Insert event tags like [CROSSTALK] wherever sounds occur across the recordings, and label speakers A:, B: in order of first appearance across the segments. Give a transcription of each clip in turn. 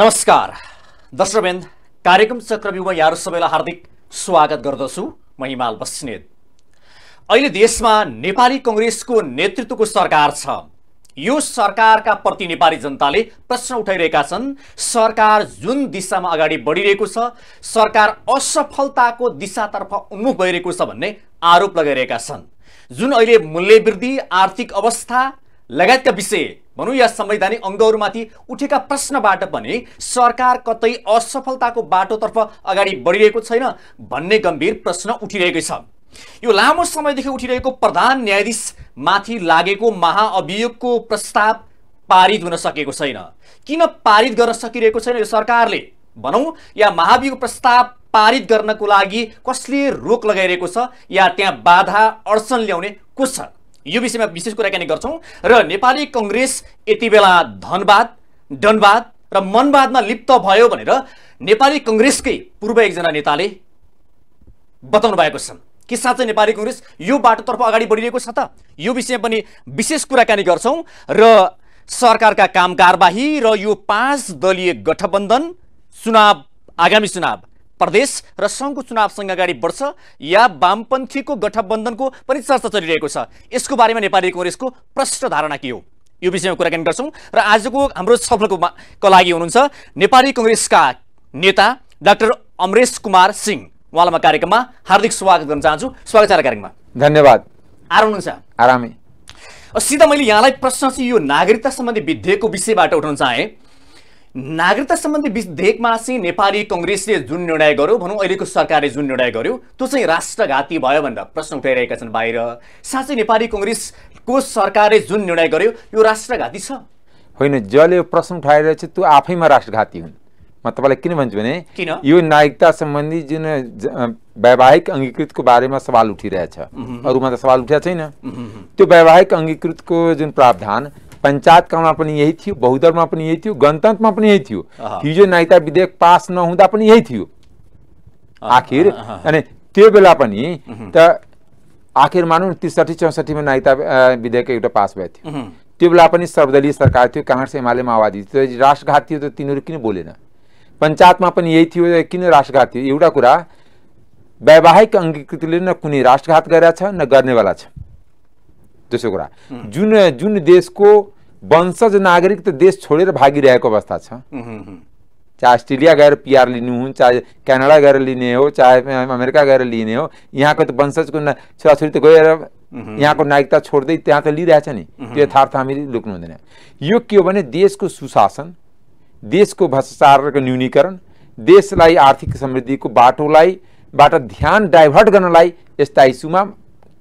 A: नमस्कार दर्शकबिन कार्यक्रम चक्रव्यूमा यहाँहरू सबैलाई हार्दिक स्वागत गर्दछु म हिमाल बस्नेत अहिले देशमा नेपाली कङ्ग्रेसको नेतृत्वको सरकार छ यो सरकारका प्रति नेपाली जनताले प्रश्न उठाइरहेका छन् सरकार जुन दिशामा अगाडि बढिरहेको छ सरकार असफलताको दिशातर्फ उन्मुख भइरहेको छ भन्ने आरोप लगाइरहेका छन् जुन अहिले मूल्य वृद्धि आर्थिक अवस्था लगायतका विषय भनौँ या संवैधानिक अङ्गहरूमाथि उठेका प्रश्नबाट पनि सरकार कतै असफलताको बाटोतर्फ अगाडि बढिरहेको छैन भन्ने गम्भीर प्रश्न उठिरहेकै छ यो लामो समयदेखि उठिरहेको प्रधान न्यायाधीशमाथि लागेको महाअभियोगको प्रस्ताव पारित हुन सकेको छैन किन पारित गर्न सकिरहेको छैन यो सरकारले भनौँ या महाभियोग प्रस्ताव पारित गर्नको लागि कसले रोक लगाइरहेको छ या त्यहाँ बाधा अडचन ल्याउने को छ यो विषयमा विशेष कुराकानी गर्छौँ र नेपाली कङ्ग्रेस यति बेला धनबाद डनबाद र मनवादमा लिप्त भयो भनेर नेपाली कङ्ग्रेसकै पूर्व एकजना नेताले बताउनु भएको छ के साँच्चै नेपाली कङ्ग्रेस यो बाटोतर्फ अगाडि बढिरहेको छ त यो विषयमा पनि विशेष कुराकानी गर्छौँ र सरकारका काम कारबाही र यो पाँच दलीय गठबन्धन चुनाव आगामी चुनाव प्रदेश र सङ्घको चुनावसँग अगाडि बढ्छ या वामपन्थीको गठबन्धनको पनि चर्चा चलिरहेको छ यसको बारेमा नेपाली कङ्ग्रेसको प्रष्ट धारणा के हो यो विषयमा कुराकानी गर्छौँ र आजको हाम्रो सफलको लागि हुनुहुन्छ नेपाली कङ्ग्रेसका नेता डाक्टर अमरेश कुमार सिंह उहाँलाई म कार्यक्रममा हार्दिक स्वागत गर्न चाहन्छु स्वागत छ कार्यक्रममा धन्यवाद आराम हुनुहुन्छ आरामै सिधा मैले यहाँलाई प्रश्न चाहिँ यो नागरिकता सम्बन्धी विधेयकको विषयबाट उठाउन चाहेँ नागरिकता सम्बन्धी विधेयकमा चाहिँ नेपाली कङ्ग्रेसले जुन निर्णय गर्यो भनौँ अहिलेको सरकारले जुन निर्णय गर्यो त्यो चाहिँ राष्ट्रघाती भयो भनेर प्रश्न उठाइरहेका छन् बाहिर साँच्चै नेपाली कङ्ग्रेसको सरकारले जुन निर्णय गर्यो यो राष्ट्रघाती छ
B: होइन जसले यो प्रश्न उठाइरहेको छ त्यो आफैमा राष्ट्रघाती हुन् म तपाईँलाई किन भन्छु भने किन यो नागरिकता सम्बन्धी जुन वैवाहिक अङ्गीकृतको बारेमा सवाल उठिरहेछ अरूमा त सवाल उठेको छैन त्यो वैवाहिक अङ्गीकृतको जुन प्रावधान पञ्चायत पनि यही थियो बहुदलमा पनि यही थियो गणतन्त्रमा पनि यही थियो हिजो नागरिकता विधेयक पास नहुँदा पनि यही थियो आखिर अनि त्यो बेला पनि त आखिर मानौँ त्रिसठी चौसठीमा नागरिकता विधेयक एउटा पास भएको थियो त्यो बेला पनि सर्वदलीय सरकार थियो काङ्ग्रेस एमाले माओवादी थियो राष्ट्रघात थियो त तिनीहरू किन बोलेन पञ्चायतमा पनि यही थियो किन राष्ट्रघात थियो एउटा कुरा वैवाहिक अङ्गीकृतिले न कुनै राष्ट्रघात गरेका छ न गर्नेवाला छ दोस्रो कुरा जुन जुन देशको वंशज नागरिक त देश छोडेर भागिरहेको अवस्था छ चाहे अस्ट्रेलिया गएर पिआर लिनु हुन् चाहे क्यानाडा गएर लिने हो चाहे अमेरिका गएर लिने हो यहाँको त वंशजको छोराछोरी त गएर यहाँको नागरिकता छोड्दै त्यहाँ त लिइरहेछ नि त्यो यथार्थ हामीले लुक्नु हुँदैन यो के हो भने देशको सुशासन देशको भ्रष्टाचारको न्यूनीकरण देशलाई आर्थिक समृद्धिको बाटोलाई बाट ध्यान डाइभर्ट गर्नलाई यस्ता इस्युमा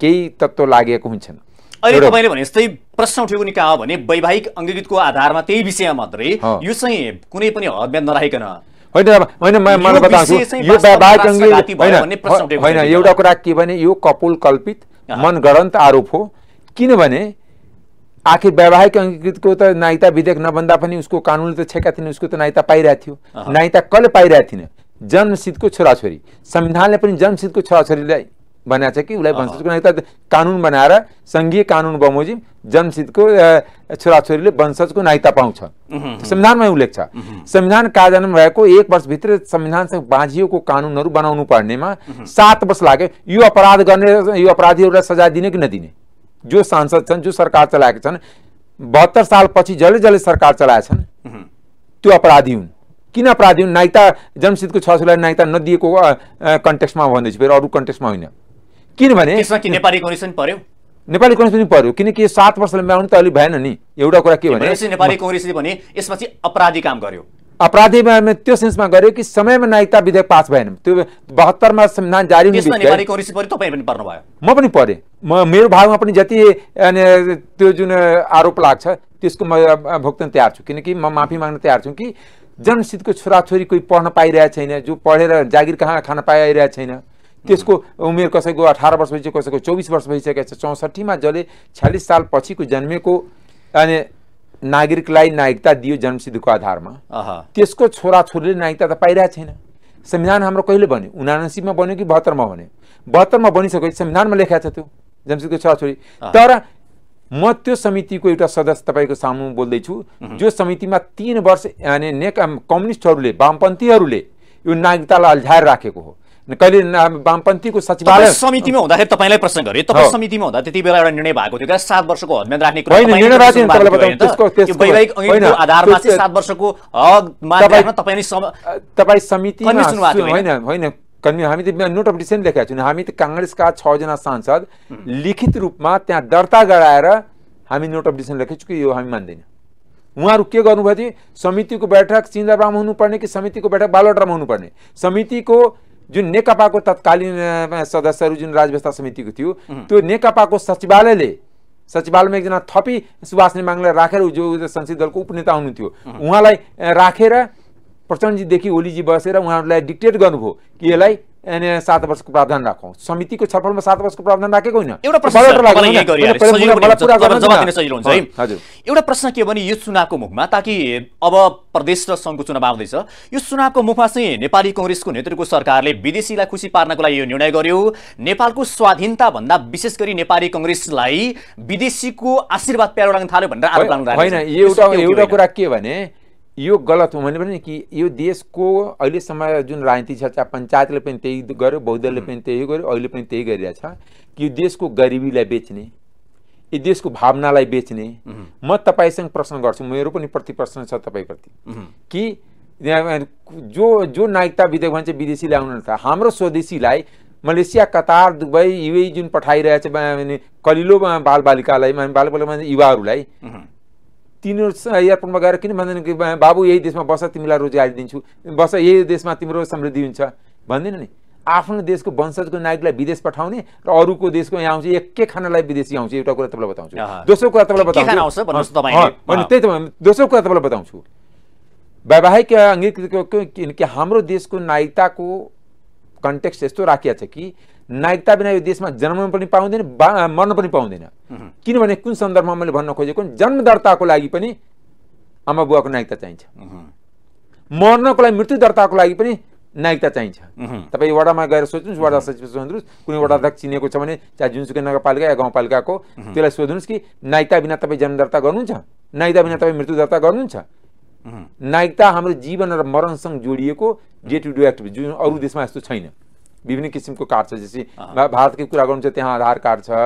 B: केही तत्त्व लागेको हुन्छन् अहिले तपाईँले
A: भने जस्तै प्रश्न उठेको नि कहाँ हो भने वैवाहिक अङ्गीकृतको आधारमा त्यही विषयमा मात्रै यो चाहिँ कुनै पनि हदमा नराखिकन
B: होइन एउटा कुरा के भने यो कपुल कल्पित मनगढन्त आरोप हो किनभने आखिर वैवाहिक अङ्गीकृतको त नायिता विधेयक नबन्दा पनि उसको कानुनले त छेका थिएन उसको त नायिता पाइरहेको थियो नायिता कसले पाइरहेको थिएन जन्मसिद्धको छोराछोरी संविधानले पनि जन्मसिद्धको छोराछोरीलाई बनाएको छ कि उसलाई वंशजको त्यसको नेता कानुन बनाएर सङ्घीय कानुन बमोजिम जनसितको छोराछोरीले वंशजको नायिता पाउँछ संविधानमै उल्लेख छ संविधान कार्यान्वयन भएको एक वर्षभित्र संविधानसँग बाँझिएको कानुनहरू बनाउनु पर्नेमा सात वर्ष लाग्यो यो अपराध गर्ने यो अपराधीहरूलाई सजाय दिने कि नदिने जो सांसद छन् जो सरकार चलाएका छन् बहत्तर सालपछि जसले जसले सरकार चलाएछन् त्यो अपराधी हुन् किन अपराधी हुन् नायिता जनसितको छोराछोरीलाई नायिता नदिएको कन्टेक्स्टमा भन्दैछु फेरि अरू कन्टेक्स्टमा होइन
A: किनभने नेपाली कङ्ग्रेस पनि पर्यो
B: नेपाली कङ्ग्रेस पनि पर्यो किनकि सात वर्षलाई मिलाउनु त अलिक भएन नि एउटा कुरा के भने नेपाली
A: कङ्ग्रेसले भने यसमा चाहिँ अपराधी काम गर्यो
B: अपराधीमा त्यो सेन्समा गर्यो कि समयमा नागरिकता विधेयक पास भएन त्यो बहत्तरमा संविधान जारी म पनि परेँ म मेरो भागमा पनि जति त्यो जुन आरोप लाग्छ त्यसको म भोग्न तयार छु किनकि म माफी माग्न तयार छु कि जनसितको छोराछोरी कोही पढ्न पाइरहेको छैन जो पढेर जागिर कहाँ खान पाइरहेको छैन त्यसको उमेर कसैको अठार वर्ष भइसक्यो कसैको चौबिस वर्ष भइसकेको छ चौसठीमा जसले छ्यालिस साल पछिको जन्मेको अनि नागरिकलाई नागरिकता दियो जन्मसिद्धको आधारमा त्यसको छोराछोरीले नागरिकता त पाइरहेको छैन संविधान हाम्रो कहिले बन्यो उनासीमा बन्यो कि बहत्तरमा बन्यो बहत्तरमा बनिसकेपछि संविधानमा लेखाएको छ त्यो जन्मसिद्धको छोराछोरी तर म त्यो समितिको एउटा सदस्य तपाईँको सामु बोल्दैछु जो समितिमा तिन वर्ष यानि नेक कम्युनिस्टहरूले वामपन्थीहरूले यो नागरिकतालाई अल्झाएर राखेको हो कहिले वामपन्थीको सचिवालय समितिमा हुँदाखेरि
A: तपाईँलाई प्रश्न गरेँ तपाईँ समितिमा हुँदा त्यति बेला एउटा निर्णय भएको थियो सात वर्षको हदमेद राख्ने कुरा आधारमा चाहिँ सात वर्षको
B: तपाईँ समिति होइन होइन कन्भि हामी त नोट अफ डिसेन्ट लेखेका छौँ हामी त काङ्ग्रेसका छजना सांसद लिखित रूपमा त्यहाँ दर्ता गराएर हामी नोट अफ डिसेन्ट लेखेको कि यो हामी मान्दैनौँ उहाँहरू के गर्नुभयो थियो समितिको बैठक सिन्दाबाम हुनुपर्ने कि समितिको बैठक बालोटामा हुनुपर्ने समितिको जुन नेकपाको तत्कालीन सदस्यहरू जुन राज्य व्यवस्था समितिको थियो त्यो नेकपाको सचिवालयले सचिवालयमा एकजना थपी सुभाष नेमाङलाई राखेर जो संसदीय दलको उपनेता हुनुहुन्थ्यो उहाँलाई राखेर प्रचण्डजीदेखि ओलीजी बसेर उहाँहरूलाई डिक्टेट गर्नुभयो कि यसलाई सात वर्षको प्रावधान राखौँ समितिको छलफलमा सात वर्षको प्रावधान राखेको होइन एउटा एउटा
A: प्रश्न के भने यो चुनावको मुखमा ताकि अब प्रदेश र सङ्घको चुनाव आउँदैछ यो चुनावको मुखमा चाहिँ नेपाली कङ्ग्रेसको नेतृत्वको सरकारले विदेशीलाई खुसी पार्नको लागि यो निर्णय गर्यो नेपालको भन्दा विशेष गरी नेपाली कङ्ग्रेसलाई विदेशीको आशीर्वाद प्यारो लाग्न थाल्यो भनेर आरोप लाग्नु होइन एउटा एउटा कुरा
B: के भने यो गलत हो भने पनि कि यो देशको अहिलेसम्म जुन राजनीति छ चाहे पञ्चायतले पनि त्यही गर्यो बौद्धले पनि त्यही गर्यो अहिले पनि त्यही गरिरहेछ कि यो देशको गरिबीलाई बेच्ने यो देशको भावनालाई बेच्ने म तपाईँसँग प्रश्न गर्छु मेरो पनि प्रति प्रश्न छ तपाईँप्रति कि जो जो नागरिकता विधेयक भन्छ विदेशी ल्याउनु त हाम्रो स्वदेशीलाई मलेसिया कतार दुबई युए जुन पठाइरहेछ कलिलो बालबालिकालाई बालबालिका युवाहरूलाई तिनीहरू एयरपोर्टमा गएर किन भन्दैन कि बाबु यही देशमा बस तिमीलाई रोजगारी दिन्छु बस यही देशमा तिम्रो समृद्धि हुन्छ भन्दैन नि आफ्नो देशको वंशजको नागरिकलाई विदेश पठाउने र अरूको देशको यहाँ आउँछ एकै के खानालाई विदेशी आउँछ एउटा कुरा तपाईँलाई बताउँछु दोस्रो कुरा तपाईँलाई बताउँछु त्यही त दोस्रो कुरा तपाईँलाई बताउँछु वैवाहिक अङ्गीकृत किनकि हाम्रो देशको नागरिकताको कन्टेक्स्ट यस्तो राखिया छ कि नागरिकता बिना यो देशमा जन्मनु पनि पाउँदैन मर्न पनि पाउँदैन किनभने कुन सन्दर्भमा मैले भन्न खोजेको जन्म दर्ताको लागि पनि आमा बुवाको नागरिकता चाहिन्छ मर्नको लागि मृत्यु दर्ताको लागि पनि नागरिकता चाहिन्छ तपाईँ वडामा गएर सोध्नुहोस् वडा सचिव सोध्नुहोस् कुनै वडा अध्यक्ष चिनेको छ भने चाहे जुनसुकै नगरपालिका या गाउँपालिकाको त्यसलाई सोध्नुहोस् कि नागरिकता बिना तपाईँ जन्म दर्ता गर्नुहुन्छ नागरिकता बिना तपाईँ मृत्यु दर्ता गर्नुहुन्छ नागरिकता हाम्रो जीवन र मरणसँग जोडिएको डे टु डे एक्टिभिटी जुन अरू देशमा यस्तो छैन विभिन्न किसिमको कार्ड छ जस्तै भारतकै कुरा गर्नु चाहिँ त्यहाँ आधार कार्ड छ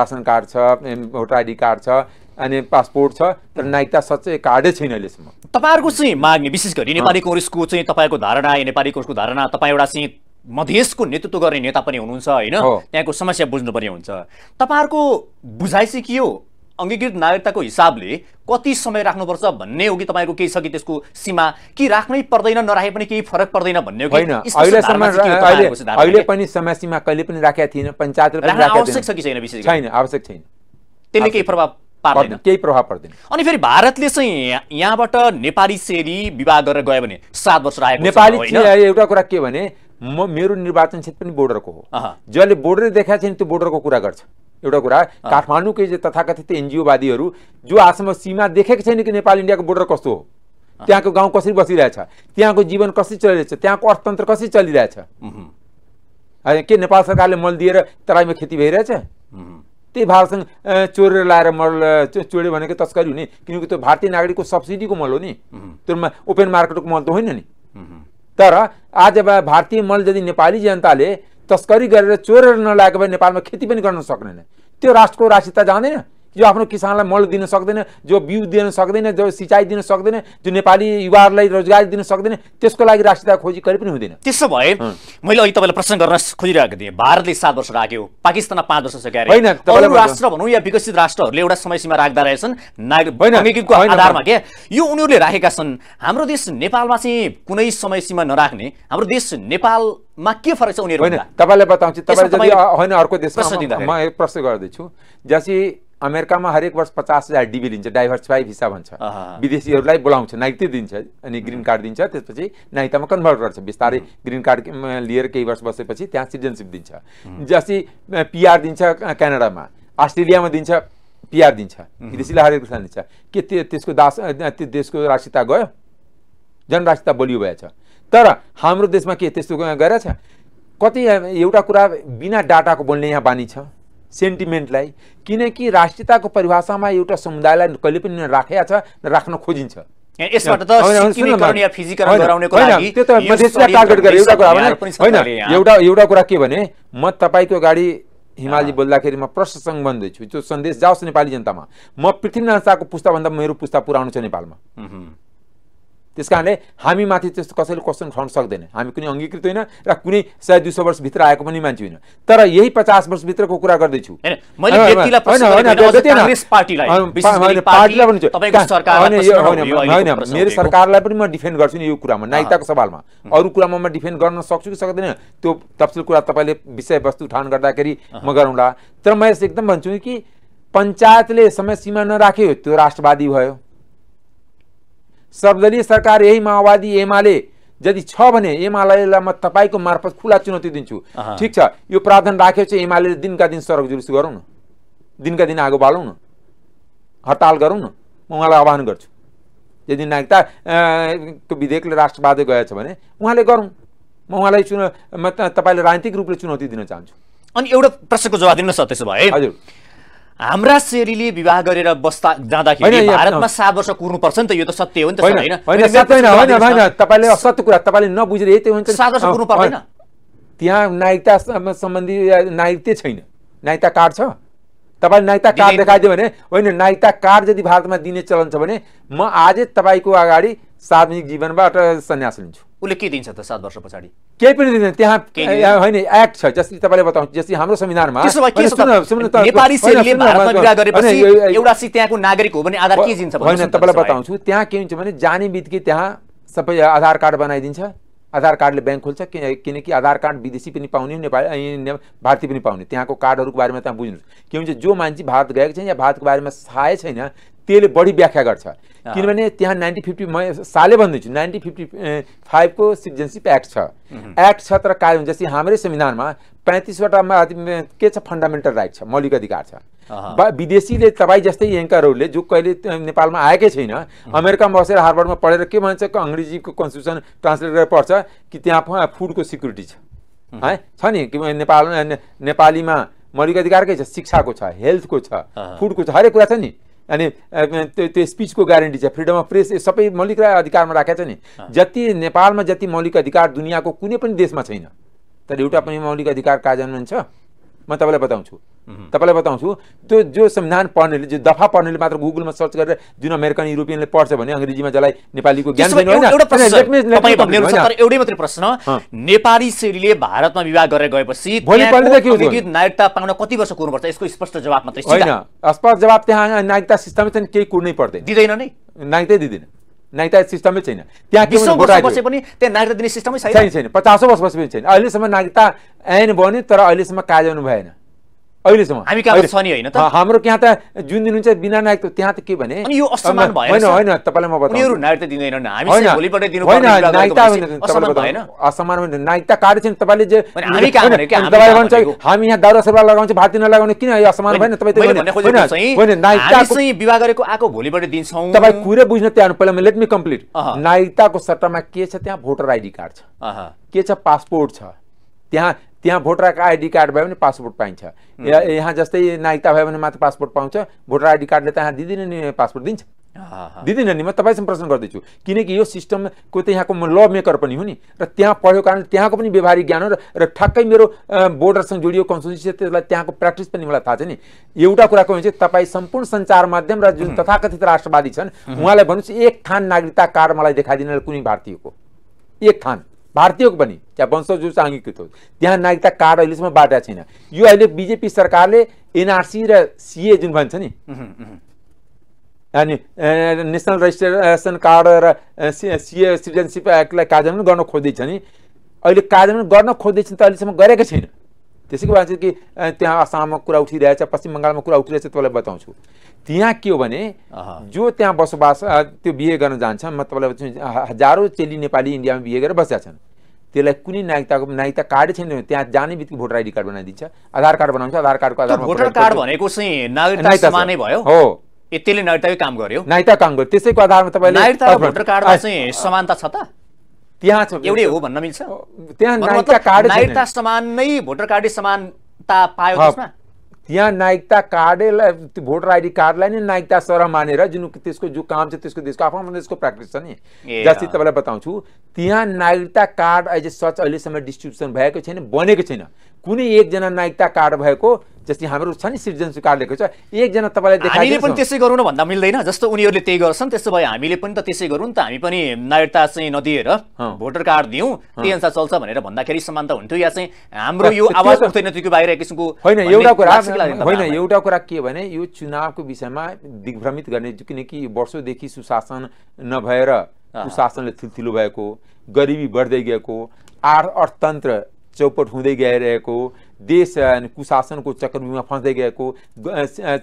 B: रासन कार्ड छ भोटर आइडी कार्ड छ अनि पासपोर्ट छ तर नागरिकता साँच्चै कार्डै छैन अहिलेसम्म तपाईँहरूको चाहिँ माग्ने विशेष गरी नेपाली कङ्ग्रेसको चाहिँ तपाईँको धारणा नेपाली कङ्ग्रेसको धारणा तपाईँ एउटा चाहिँ
A: मधेसको नेतृत्व गर्ने नेता पनि हुनुहुन्छ होइन त्यहाँको समस्या बुझ्नुपर्ने हुन्छ तपाईँहरूको बुझाइ चाहिँ के हो अङ्गीकृत नागरिकताको हिसाबले कति समय राख्नुपर्छ भन्ने हो कि तपाईँको केही छ कि त्यसको सीमा कि राख्नै पर्दैन नराखे पनि केही फरक पर्दैन भन्ने हो अहिले
B: पनि समय सीमा कहिले पनि राखेका थिएन पञ्चायत आवश्यक छ कि छैन विशेष छैन आवश्यक छैन त्यसले केही प्रभाव पार्दैन केही प्रभाव पर्दैन अनि फेरि भारतले चाहिँ यहाँबाट
A: नेपाली सेरी विवाह गरेर गयो भने सात वर्ष राखेको नेपाली एउटा
B: कुरा के भने म मेरो निर्वाचन क्षेत्र पनि बोर्डरको हो जसले बोर्डरै देखाएको छैन त्यो बोर्डरको कुरा गर्छ एउटा कुरा काठमाडौँकै तथाकथित एनजिओवादीहरू जो आजसम्म सीमा देखेको छैन कि नेपाल इन्डियाको बोर्डर कस्तो हो त्यहाँको गाउँ कसरी बसिरहेछ त्यहाँको जीवन कसरी चलिरहेछ त्यहाँको अर्थतन्त्र कसरी चलिरहेछ के नेपाल सरकारले मल दिएर तराईमा खेती भइरहेछ त्यही भारतसँग चोरेर लाएर मल चोर्यो भनेको तस्करी हुने किनकि त्यो भारतीय नागरिकको सब्सिडीको मल हो नि त्यो ओपन मार्केटको मल त होइन नि तर आज भारतीय मल यदि नेपाली जनताले तस्करी गरेर चोरेर नलाएको भए नेपालमा खेती पनि गर्न सक्दैन त्यो राष्ट्रको राशिता त जाँदैन जो आफ्नो किसानलाई मल दिन सक्दैन जो बिउ दिन सक्दैन जो सिँचाइ दिन सक्दैन जो नेपाली युवाहरूलाई रोजगारी दिन सक्दैन त्यसको लागि राष्ट्रियता खोजी कहिले पनि हुँदैन
A: त्यसो भए मैले अघि तपाईँलाई प्रश्न गर्न खोजिरहेको थिएँ भारतले सात वर्ष राख्यो पाकिस्तानलाई पाँच वर्ष सकेर होइन राष्ट्र भनौँ या विकसित राष्ट्रहरूले एउटा समयसीमा राख्दा रहेछन् नागरिकको आधारमा के यो उनीहरूले राखेका छन् हाम्रो देश नेपालमा चाहिँ कुनै समयसीमा नराख्ने हाम्रो देश नेपालमा
B: के फरक छ उनीहरू होइन तपाईँलाई बताउँछु तपाईँ होइन अर्को देशमा म प्रश्न गर्दैछु जसी अमेरिकामा हरेक वर्ष पचास हजार डिबी लिन्छ डाइभर्सिफाई भिसा भन्छ विदेशीहरूलाई बोलाउँछ नागरिक दिन्छ अनि ग्रिन कार्ड दिन्छ त्यसपछि नागरिकतामा कन्भर्ट गर्छ बिस्तारै ग्रिन कार्ड लिएर केही वर्ष बसेपछि त्यहाँ सिटिजनसिप दिन्छ जस्तै पिआर दिन्छ क्यानाडामा अस्ट्रेलियामा दिन्छ पिआर दिन्छ विदेशीलाई हरेक स्थान दिन्छ के त्यो त्यसको दास त्यो देशको राष्ट्रियता गयो जनराष्ट्रियता बलियो भएछ तर हाम्रो देशमा के त्यस्तो गएर छ कति एउटा कुरा बिना डाटाको बोल्ने यहाँ बानी छ सेन्टिमेन्टलाई किनकि राष्ट्रियताको परिभाषामा एउटा समुदायलाई कहिले पनि राखेको छ राख्न खोजिन्छ एउटा एउटा कुरा के भने म तपाईँको अगाडि हिमालजी बोल्दाखेरि म प्रश्नसँग भन्दैछु त्यो सन्देश जाओस् नेपाली जनतामा म पृथ्वीनारायण शाहको पुस्ताभन्दा मेरो पुस्ता पुरानो छ नेपालमा त्यस कारणले हामीमाथि त्यस्तो कसैले क्वेसन उठाउन सक्दैन हामी कुनै अङ्गीकृत होइन र कुनै सय दुई सय वर्षभित्र आएको पनि मान्छे होइन तर यही पचास वर्षभित्रको कुरा गर्दैछु होइन मेरो सरकारलाई पनि म डिफेन्ड गर्छु नि यो कुरामा नायिताको सवालमा अरू कुरामा म डिफेन्ड गर्न सक्छु कि सक्दैन त्यो तपसिल कुरा तपाईँले विषयवस्तु उठान गर्दाखेरि म गरौँला तर म यस एकदम भन्छु कि पञ्चायतले समय सीमा नराख्यो त्यो राष्ट्रवादी भयो सर्वदलीय सरकार यही माओवादी एमाले यदि छ भने एमालेलाई म तपाईँको मार्फत खुला चुनौती दिन्छु ठिक छ यो प्रावधान राख्यो चाहिँ एमाले दिनका दिन सडक जुलुस गरौँ न दिनका दिन आगो बालौँ न हडताल गरौँ न म उहाँलाई आह्वान गर्छु यदि नागरिकता को विधेयकले राष्ट्रवाद गएछ भने उहाँले गरौँ म उहाँलाई चुन म तपाईँले राजनीतिक रूपले चुनौती दिन चाहन्छु अनि एउटा प्रश्नको जवाब दिनुहोस् त्यसो भए हजुर
A: हाम्रा श्रेणीले विवाह गरेर बस्दा जाँदाखेरि भारतमा सात वर्ष कुर्नु पर्छ नि त यो त सत्य हो नि त होइन तपाईँले असत्य
B: कुरा तपाईँले नबुझेर यही त्यो हुन्छ सात वर्ष कुर्नु पर्दैन त्यहाँ नागरिकता सम्बन्धी नागरिकतै छैन नागरिकता कार्ड छ तपाईँले नागरिकता कार्ड देखाइदियो भने होइन नागरिकता कार्ड यदि भारतमा दिने चलन छ भने म आजै तपाईँको अगाडि सार्वजनिक जीवनबाट सन्यास लिन्छु
A: उसले के दिन्छ त सात वर्ष पछाडि
B: केही पनि दिँदैन त्यहाँ होइन एक्ट छ जसरी तपाईँले बताउनु जस्तै हाम्रो संविधानमा नेपाली गरेपछि एउटा त्यहाँको नागरिक हो भने आधार के दिन्छ होइन तपाईँलाई बताउँछु त्यहाँ के हुन्छ भने जाने बित्तिकै त्यहाँ सबै आधार कार्ड बनाइदिन्छ आधार कार्डले ब्याङ्क खोल्छ किनकि आधार कार्ड विदेशी पनि पाउने नेपाली भारतीय पनि पाउने त्यहाँको कार्डहरूको बारेमा त्यहाँ बुझ्नुहोस् के हुन्छ जो मान्छे भारत गएको छैन या भारतको बारेमा थाहै छैन त्यसले बढी व्याख्या गर्छ किनभने त्यहाँ नाइन्टिन फिफ्टी म साले भन्दैछु नाइन्टिन फिफ्टी फाइभको सिटिजनसिप एक्ट छ एक्ट छ तर कार्य जस्तै हाम्रै संविधानमा पैँतिसवटा के छ फन्डामेन्टल राइट छ मौलिक अधिकार छ विदेशीले तपाईँ जस्तै एङ्करहरूले जो कहिले नेपालमा आएकै छैन अमेरिकामा बसेर हार्बर्डमा पढेर के भन्छ अङ्ग्रेजीको कन्स्टिट्युसन ट्रान्सलेट गरेर पढ्छ कि त्यहाँ फुडको सिक्युरिटी छ है छ नि नेपालमा नेपालीमा मौलिक अधिकारकै छ शिक्षाको छ हेल्थको छ फुडको छ हरेक कुरा छ नि अनि त्यो त्यो स्पिचको ग्यारेन्टी छ फ्रिडम अफ प्रेस यो सबै मौलिक अधिकारमा राखेको छ नि जति नेपालमा जति मौलिक अधिकार दुनियाँको कुनै पनि देशमा छैन तर एउटा पनि मौलिक अधिकार कार्यान्वयन छ म तपाईँलाई बताउँछु Mhm. तपाईँलाई बताउँछु त्यो जो संविधान पढ्नेले जो दफा पढ्नेले मात्र गुगलमा सर्च गरेर जुन अमेरिकन युरोपियनले पढ्छ भने अङ्ग्रेजीमा जसलाई नेपालीको ज्ञान एउटै मात्रै प्रश्न नेपाली श्रीले
A: भारतमा विवाह गरेर गएपछि नागरिकता पाउन कति वर्ष कुर्नुपर्छ यसको स्पष्ट जवाब मात्रै होइन
B: स्पष्ट जवाब त्यहाँ नागरिकता सिस्टमै छैन केही कुर्नै पर्दैन दिँदैन नै नागरिकता दिँदैन नागरिकता सिस्टमै छैन त्यहाँ पनि
A: त्यहाँ नागरिकता दिने सिस्टमै छैन
B: छैन पचासौँ वर्ष पछि पनि छैन अहिलेसम्म नागरिकता भयो बन्यो तर अहिलेसम्म कार्यान्वयन भएन अहिलेसम्म हामी कहाँ छ नि होइन त हाम्रो त्यहाँ त जुन दिन हुन्छ बिना नायक त्यहाँ त के भने यो असमान भयो होइन होइन तपाईँलाई म बताउँछु नायक त
A: दिँदैनन् हामी भोलिपल्ट दिनु होइन नायिकता होइन तपाईँलाई
B: असमान भयो नायिकता कार्य छैन तपाईँले जे हामी कहाँ भने तपाईँले भन्छ हामी यहाँ दाउरा सर्वा लगाउँछ भाती नलगाउने किन यो असमान भएन तपाईँ होइन चाहिँ विवाह गरेको
A: आको भोलिपल्ट दिन्छौँ तपाईँ
B: कुरै बुझ्न त्यहाँ पहिला लेट मी कम्प्लिट नायिकताको सट्टामा के छ त्यहाँ भोटर आइडी कार्ड छ के छ पासपोर्ट छ त्यहाँ त्यहाँ भोटर आइडी कार्ड भयो भने पासपोर्ट पाइन्छ यहाँ जस्तै नागरिकता भयो भने मात्र पासपोर्ट पाउँछ भोटर आइडी कार्डले त यहाँ दिँदैन नि पासपोर्ट दिन्छ दिँदैन नि म तपाईँसँग प्रश्न गर्दैछु किनकि यो सिस्टमको त यहाँको म ल मेकर पनि हो नि र त्यहाँ पढ्यो कारण त्यहाँको पनि व्यवहारिक ज्ञान हो र ठ्याक्कै मेरो बोर्डरसँग जोडियो कन्स्टिट्युसन त्यसलाई त्यहाँको प्र्याक्टिस पनि मलाई थाहा छ नि एउटा कुराको हुन्छ तपाईँ सम्पूर्ण सञ्चार माध्यम र जुन तथाकथित राष्ट्रवादी छन् उहाँलाई भन्नुहोस् एक थान नागरिकता कार्ड मलाई देखाइदिनु कुनै भारतीयको एक थान भारतीयको पनि चाहे वंशज जो चाहिँ अङ्गीकृत होस् त्यहाँ नागरिकता कार्ड अहिलेसम्म बाटा छैन यो अहिले बिजेपी सरकारले एनआरसी र सिए जुन भन्छ नि अनि नेसनल रेजिस्ट्रेसन कार्ड र सिए सिटिजनसिप एक्टलाई कार्यान्वयन गर्न खोज्दैछ नि अहिले कार्यान्वयन गर्न खोज्दैछ त अहिलेसम्म गरेकै छैन त्यसैको भन्छ कि त्यहाँ आसाममा कुरा उठिरहेछ पश्चिम बङ्गालमा कुरा उठिरहेछ तपाईँलाई बताउँछु त्यहाँ के हो भने जो त्यहाँ बसोबास त्यो बिहे गर्न जान्छ म तपाईँलाई हजारौँ चेली नेपाली इन्डियामा बिहे गरेर बसेका छन् त्यसलाई कुनै नागरिकताको नागरिकता कार्डै छैन त्यहाँ जाने बित्तिकै भोटर आइडी कार्ड बनाइदिन्छ आधार कार्ड बनाउँछ आधार कार्डको आधारमा भोटर कार्ड
A: भनेको चाहिँ नागरिकता नै भयो हो त्यसले नागरिकताकै काम गर्यो
B: नागरिकता काम गर्यो त्यसैको आधारमा तपाईँले नागरिकता भोटर कार्डमा चाहिँ
A: समानता छ त त्यहाँ छ एउटै हो भन्न मिल्छ त्यहाँ नागरिकता कार्ड नागरिकता समान नै भोटर कार्डै समानता पायो त्यसमा
B: यहाँ नायिकता कार्डलाई भोटर आइडी कार्डलाई नै नायिकता सरह मानेर जुन त्यसको जो काम छ त्यसको देशको आफ्नो देशको प्र्याक्टिस छ नि जस्तै तपाईँलाई बताउँछु त्यहाँ नागरिकता कार्ड एज ए सच अहिलेसम्म डिस्ट्रिब्युसन भएको छैन बनेको छैन कुनै एकजना नायिकता कार्ड भएको जस्तै हाम्रो छ नि सिटिजन कार्ड लिएको छ एकजना तपाईँलाई हामीले पनि त्यसै गरौँ न भन्दा मिल्दैन जस्तो उनीहरूले त्यही गर्छन् त्यसो भए हामीले पनि त त्यसै गरौँ नि
A: त हामी पनि नागरिकता चाहिँ नदिएर भोटर कार्ड दिउँ त्यही अनुसार चल्छ भनेर भन्दाखेरि समान त हुन्थ्यो या चाहिँ हाम्रो यो आवाज उठ्दैन त्यो बाहिर किसिमको होइन एउटा कुरा होइन
B: एउटा कुरा के भने यो चुनावको विषयमा दिग्भ्रमित गर्ने किनकि वर्षौँदेखि सुशासन नभएर सुशासनले थिलथिलो भएको गरिबी बढ्दै गएको आर अर्थतन्त्र चौपट हुँदै गइरहेको देश कुशासनको चक्रव्यूहमा फस्दै गएको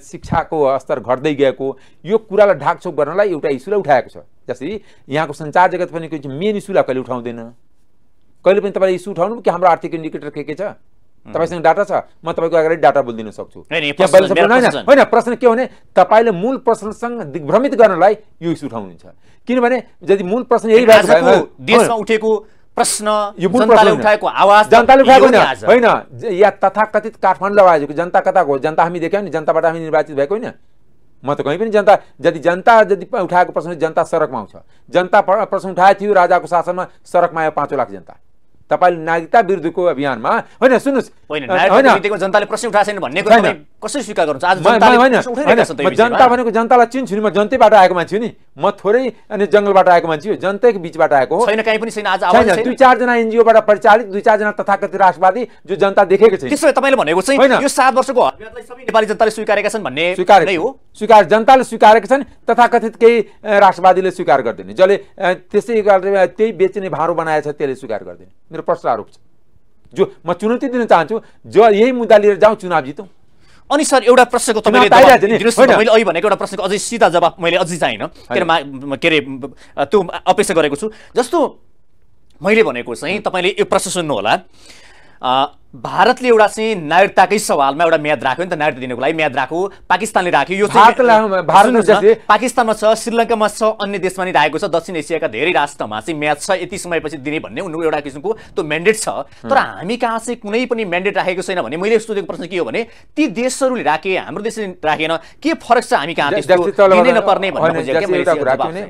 B: शिक्षाको स्तर घट्दै गएको यो कुरालाई ढाकछोप गर्नलाई एउटा इस्युलाई उठाएको छ जसरी यहाँको सञ्चार जगत पनि मेन इस्युलाई कहिले उठाउँदैन कहिले पनि तपाईँले इस्यु उठाउनु कि हाम्रो आर्थिक इन्डिकेटर के के छ तपाईँसँग डाटा छ म तपाईँको अगाडि डाटा बोलिदिन सक्छु होइन प्रश्न के हो भने तपाईँले मूल प्रश्नसँग दिग्भ्रमित गर्नलाई यो इस्यु उठाउनुहुन्छ किनभने यदि मूल प्रश्न यही भएको प्रश्न यो जनताले उठाएको आवाज जनताले उठाएको होइन या तथाकथित काठमाडौँ आयोजक जनता कताको जनता हामी देख्यौँ नि जनताबाट हामी निर्वाचित भएको होइन म त कहीँ पनि जनता यदि जनता यदि उठाएको प्रश्न जनता सडकमा आउँछ जनता प्रश्न उठाएको थियो राजाको शासनमा सडकमा आयो पाँचौँ लाख जनता तपाईँले नागरिकता विरुद्धको अभियानमा होइन सुन्नुहोस्
A: जनताले प्रश्न उठाएको छैन भन्ने कसरी स्वीकार गर्नु जनता
B: भनेको जनतालाई चिन्छु नि म जनतैबाट आएको मान्छे नि म थोरै अनि जङ्गलबाट आएको मान्छे हो जनताको बिचबाट आएको हो छैन पनि छैन आज छैन दुई चारजना एनजिओबाट परिचालित दुई चारजना तथाकथित राष्ट्रवादी जो जनता देखेको छ त्यसो तपाईँले भनेको चाहिँ यो सात वर्षको सबै नेपाली जनताले स्वीकारेका छन्
A: भन्ने स्वीकार हो
B: स्वीकार जनताले स्वीकारेका छन् तथाकथित केही राष्ट्रवादीले स्वीकार गर्दैन जसले त्यसै गरेर त्यही बेच्ने भाँडो छ त्यसले स्वीकार गर्दैन मेरो प्रश्न आरोप छ जो म चुनौती दिन चाहन्छु जो यही मुद्दा लिएर जाउँ चुनाव जितौँ अनि सर एउटा प्रश्नको तपाईँले मैले अहिले
A: भनेको एउटा प्रश्नको अझै सिधा जवाब मैले अझै चाहिँ होइन के अरे त्यो अपेक्षा गरेको छु जस्तो मैले भनेको चाहिँ तपाईँले यो प्रश्न सुन्नुहोला भारतले एउटा चाहिँ नागरिकताकै सवालमा एउटा म्याद राख्यो नि त नागरिकता दिनुको लागि म्याद राख्यो पाकिस्तानले राख्यो यो पाकिस्तानमा छ श्रीलङ्कामा छ अन्य देशमा नि राखेको छ दक्षिण एसियाका धेरै राष्ट्रमा चाहिँ म्याद छ यति समयपछि दिने भन्ने उनको एउटा किसिमको त्यो म्यान्डेट छ तर हामी कहाँ चाहिँ कुनै पनि म्यान्डेट राखेको छैन भने मैले सोधेको प्रश्न के हो भने ती देशहरूले राखे हाम्रो देशले राखेन के फरक छ हामी कहाँ नपर्ने भन्ने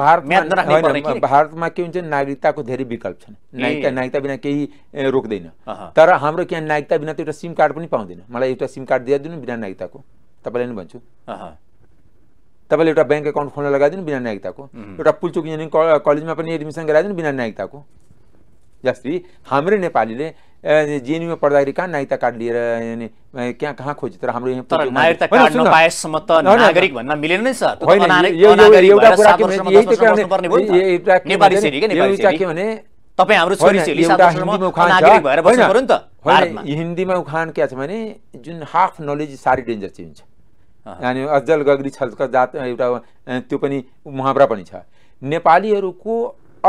B: भारतमा के हुन्छ नागरिकताको धेरै विकल्प छन् नागरिकता नागरिकता बिना केही रोक्दैन तर हाम्रो के नागरिकता बिना त एउटा सिम कार्ड पनि पाउँदैन मलाई एउटा सिम कार्ड दिइदिनु बिना नागरिकताको तपाईँलाई नै भन्छु तपाईँले एउटा ब्याङ्क एकाउन्ट खोल्न लगाइदिनु बिना नागरिकताको एउटा पुलचोक इन्जिनियरिङ कलेजमा पनि एडमिसन गराइदिनु बिना नागरिकताको जस्तै हाम्रै नेपालीले जेएनयुमा पढ्दाखेरि कहाँ नागरिकता कार्ड लिएर कहाँ कहाँ खोज्यो तर
A: हाम्रो
B: हिन्दीमा उखान क्या छ भने जुन हाफ नलेज साह्रै डेन्जर चाहिँ हुन्छ अनि अजल गगरी छ जात एउटा त्यो पनि मुहावरा पनि छ नेपालीहरूको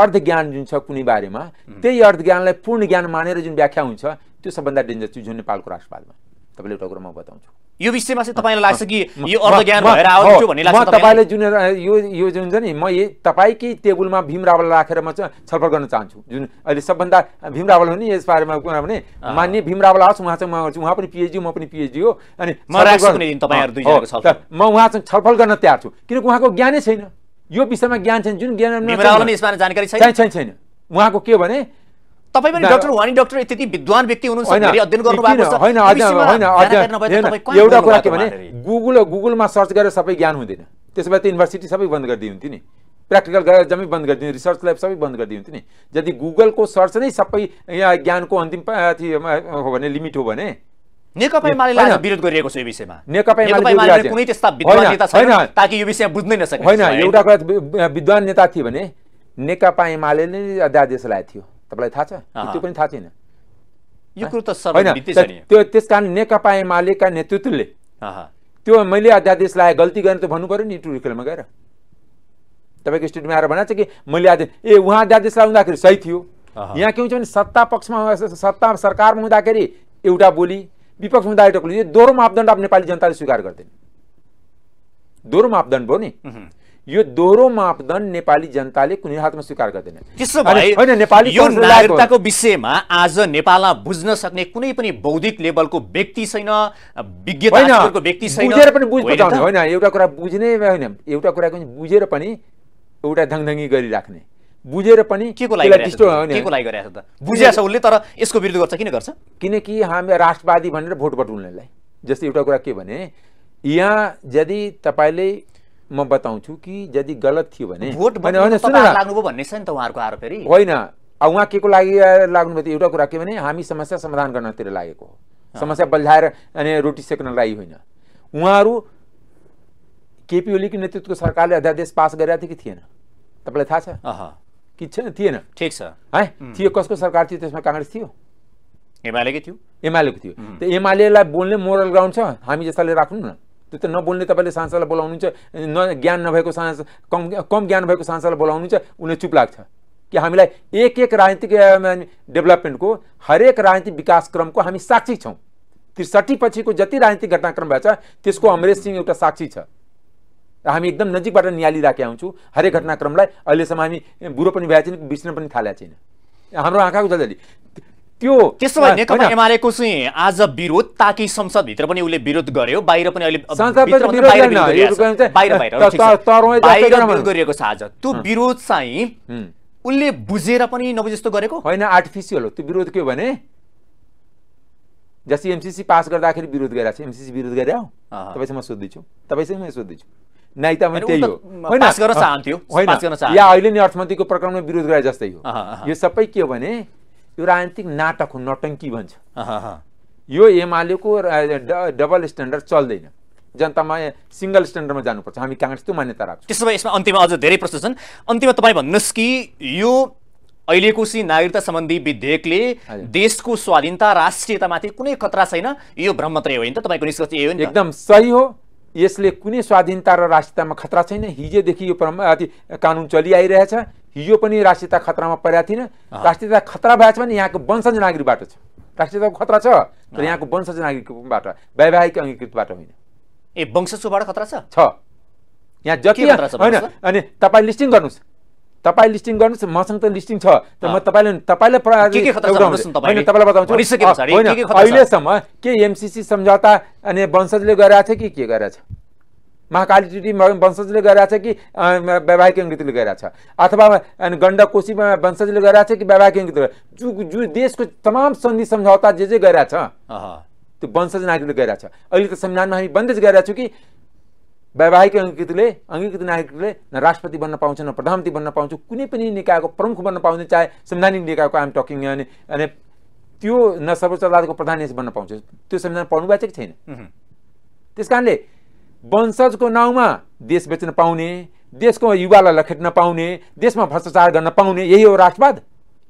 B: अर्ध ज्ञान जुन छ कुनै बारेमा त्यही अर्ध ज्ञानलाई पूर्ण ज्ञान मानेर जुन व्याख्या हुन्छ त्यो सबभन्दा डेन्जर चिज जुन नेपालको राष्ट्रवादमा तपाईँले एउटा कुरो म बताउँछु यो विषयमा चाहिँ तपाईँलाई लाग्छ कि यो अर्ध ज्ञान भएर भन्ने लाग्छ तपाईँले जुन यो यो जुन छ नि म यही तपाईँकै टेबुलमा भीम रावल राखेर म छलफल गर्न चाहन्छु जुन अहिले सबभन्दा भीम रावल हो नि यस बारेमा किनभने मान्य भीम रावल आओस् उहाँ चाहिँ म गर्छु उहाँ पनि पिएचडी म पनि पिएचडी हो अनि म उहाँसँग छलफल गर्न तयार छु किनकि उहाँको ज्ञानै छैन यो विषयमा ज्ञान छैन जुन ज्ञान यसबारे जानकारी छैन छैन छैन उहाँको के भने तपाईँ पनि डक्टर वानी डक्टर
A: त्यति विद्वान व्यक्ति हुनुहुन्छ अध्ययन एउटा कुरा के भने
B: गुगल गुगलमा सर्च गरेर सबै ज्ञान हुँदैन त्यसो भए त युनिभर्सिटी सबै बन्द गरिदिए हुन्थ्यो नि प्र्याक्टिकल गरेर जम्मै बन्द गरिदिनु रिसर्च ल्याब सबै बन्द गरिदिनु हुन्थ्यो नि यदि गुगलको सर्च नै सबै ज्ञानको अन्तिम हो भने लिमिट हो भने नेकपा एमाले विरोध गरिरहेको छ यो विषयमा नेकपा एमाले कुनै त्यस्ता विद्वान नेता छैन ताकि यो विषय बुझ्नै नसके होइन एउटा कुरा विद्वान नेता थियो भने नेकपा एमाले नै अध्यादेश ल्याएको थियो तपाईँलाई थाहा छ त्यो पनि थाहा छैन यो कुरो त होइन त्यो त्यस कारण नेकपा एमालेका नेतृत्वले त्यो मैले अध्यादेश लाएँ गल्ती गरेँ त भन्नु पऱ्यो नि टुरिकलमा गएर तपाईँको स्टुडियोमा आएर भनेको छ कि मैले अध्यादेश ए उहाँ अध्यादेश ल्याउँदाखेरि सही थियो यहाँ के हुन्छ भने सत्ता पक्षमा सत्ता सरकारमा हुँदाखेरि एउटा बोली विपक्ष में दायित्व को लीजिए मापदण्ड नेपाली जनताले स्वीकार गर्दैन दोहोरो मापदण्ड भयो नि यो दोहोरो मापदण्ड नेपाली जनताले कुनै हातमा स्वीकार गर्दैन त्यसो भए होइन नेपाली नागरिकताको
A: विषयमा आज नेपालमा बुझ्न सक्ने कुनै पनि बौद्धिक लेभलको व्यक्ति छैन व्यक्ति छैन बुझेर पनि होइन
B: एउटा कुरा बुझ्ने होइन एउटा कुरा बुझेर पनि एउटा धङधङ्गी गरिराख्ने बुझेर पनि के को लागि गरेछ
A: त बुझेछ
B: उले उसले तर यसको विरुद्ध गर्छ किन गर्छ किनकि हामी राष्ट्रवादी भनेर भोट बटुल्नेलाई जस्तै एउटा कुरा के भने यहाँ यदि तपाईँले म बताउँछु कि यदि गलत थियो भने भोट लाग्नुभयो
A: भन्ने छ नि त उहाँहरूको आरोप फेरि होइन
B: अब उहाँ के को लागि लाग्नुभयो त एउटा कुरा के भने हामी समस्या समाधान गर्नतिर लागेको हो समस्या बल्झाएर अनि रोटी सेक्नलाई होइन उहाँहरू केपी ओलीको नेतृत्वको सरकारले अध्यादेश पास गरेका कि थिएन तपाईँलाई थाहा छ कि छैन थिएन ठिक छ है थियो कसको सरकार थियो त्यसमा काङ्ग्रेस थियो एमालेकै थियो एमालेको थियो त एमालेलाई बोल्ने मोरल ग्राउन्ड छ हामी जस्ताले राख्नु न त्यो त नबोल्ने तपाईँले सांसदलाई बोलाउनुहुन्छ न ज्ञान नभएको सांस कम कम ज्ञान भएको सांसदलाई बोलाउनुहुन्छ उसले चुप लाग्छ कि हामीलाई एक एक राजनीतिक डेभलपमेन्टको हरेक राजनीतिक विकासक्रमको हामी साक्षी छौँ त्रिसठी पछिको जति राजनीतिक घटनाक्रम भएछ त्यसको अमरेश सिंह एउटा साक्षी छ र हामी एकदम नजिकबाट निहालिराखेका हुन्छौँ हरेक घटनाक्रमलाई अहिलेसम्म हामी बुढो पनि भएको छैन बिर्सिन पनि थालेको छैन हाम्रो आँखाको जसले त्यो त्यसो भए नेकपा
A: एमालेको चाहिँ आज विरोध ताकि संसदभित्र पनि उसले विरोध गर्यो बाहिर पनि अहिले
B: छ आज त्यो विरोध चाहिँ उसले बुझेर पनि नबुझे जस्तो गरेको होइन आर्टिफिसियल हो त्यो विरोध के हो भने जस्तै एमसिसी पास गर्दाखेरि विरोध गरिरहेको छ एमसिसी विरोध गरे हो तपाईँसँग सोध्दैछु तपाईँसँग म सोध्दैछु नाइतामा त्यही हो होइन या अहिले नै अर्थमन्त्रीको प्रकरणमा विरोध गरे जस्तै हो यो सबै के हो भने यो राजनीतिक नाटक हो नटङ्की भन्छ यो एमालेको डबल स्ट्यान्डर्ड चल्दैन जनतामा सिङ्गल स्ट्यान्डर्डमा जानुपर्छ हामी काङ्ग्रेस त्यो मान्यता राख्छौँ त्यसो भए यसमा अन्तिममा अझ धेरै प्रश्न छन्
A: अन्तिममा तपाईँ भन्नुहोस् कि यो अहिलेको सी नागरिकता सम्बन्धी विधेयकले देशको स्वाधीनता राष्ट्रियतामाथि कुनै खतरा छैन यो भ्रम मात्रै होइन तपाईँको निष्कर्ष यही हो एकदम
B: सही हो यसले कुनै स्वाधीनता र राष्ट्रियतामा खतरा छैन हिजोदेखि यो अति कानुन चलिआइरहेछ हिजो पनि राष्ट्रियता खतरामा परेको थिएन राष्ट्रियता खतरा भएछ भने यहाँको वंशज नागरिकबाट छ राष्ट्रियताको खतरा छ तर यहाँको वंशज नागरिकबाट वैवाहिक अङ्गीकृतबाट होइन
A: ए वंशजकोबाट खतरा
B: छ यहाँ जति होइन अनि तपाईँ लिस्टिङ गर्नुहोस् तपाईँ लिस्टिङ गर्नुहोस् मसँग त लिस्टिङ छ त म तपाईँले तपाईँलाई तपाईँलाई बताउँछु होइन अहिलेसम्म के एमसिसी सम्झौता अनि वंशजले गराएको छ कि के गरेर छ महाकाली टिटी वंशजले गराएको छ कि वैवाहिक अङ्कृतिले गराएको छ अथवा गण्डकोशीमा वंशजले गराएको छ कि वैवाहिक अङ्कृतिले देशको तमाम सन्धि सम्झौता जे जे गराएको छ त्यो वंशज नागरिकले गराएको छ अहिले त संविधानमा हामी बन्देज गरिरहेको छौँ कि वैवाहिक अङ्गीकृतले अङ्गीकृत नागरिकले न राष्ट्रपति बन्न पाउँछ न प्रधानमन्त्री बन्न पाउँछ कुनै पनि निकायको प्रमुख बन्न पाउँछ चाहे संवैधानिक निकायको आम टकिङ अनि अनि त्यो न सर्वोच्च अदालतको प्रधान बन्न पाउँछ त्यो संविधान पढ्नु भएको छ कि छैन त्यस कारणले वंशजको नाउँमा देश बेच्न पाउने देशको युवालाई लखेट्न पाउने देशमा भ्रष्टाचार गर्न पाउने यही हो राष्ट्रवाद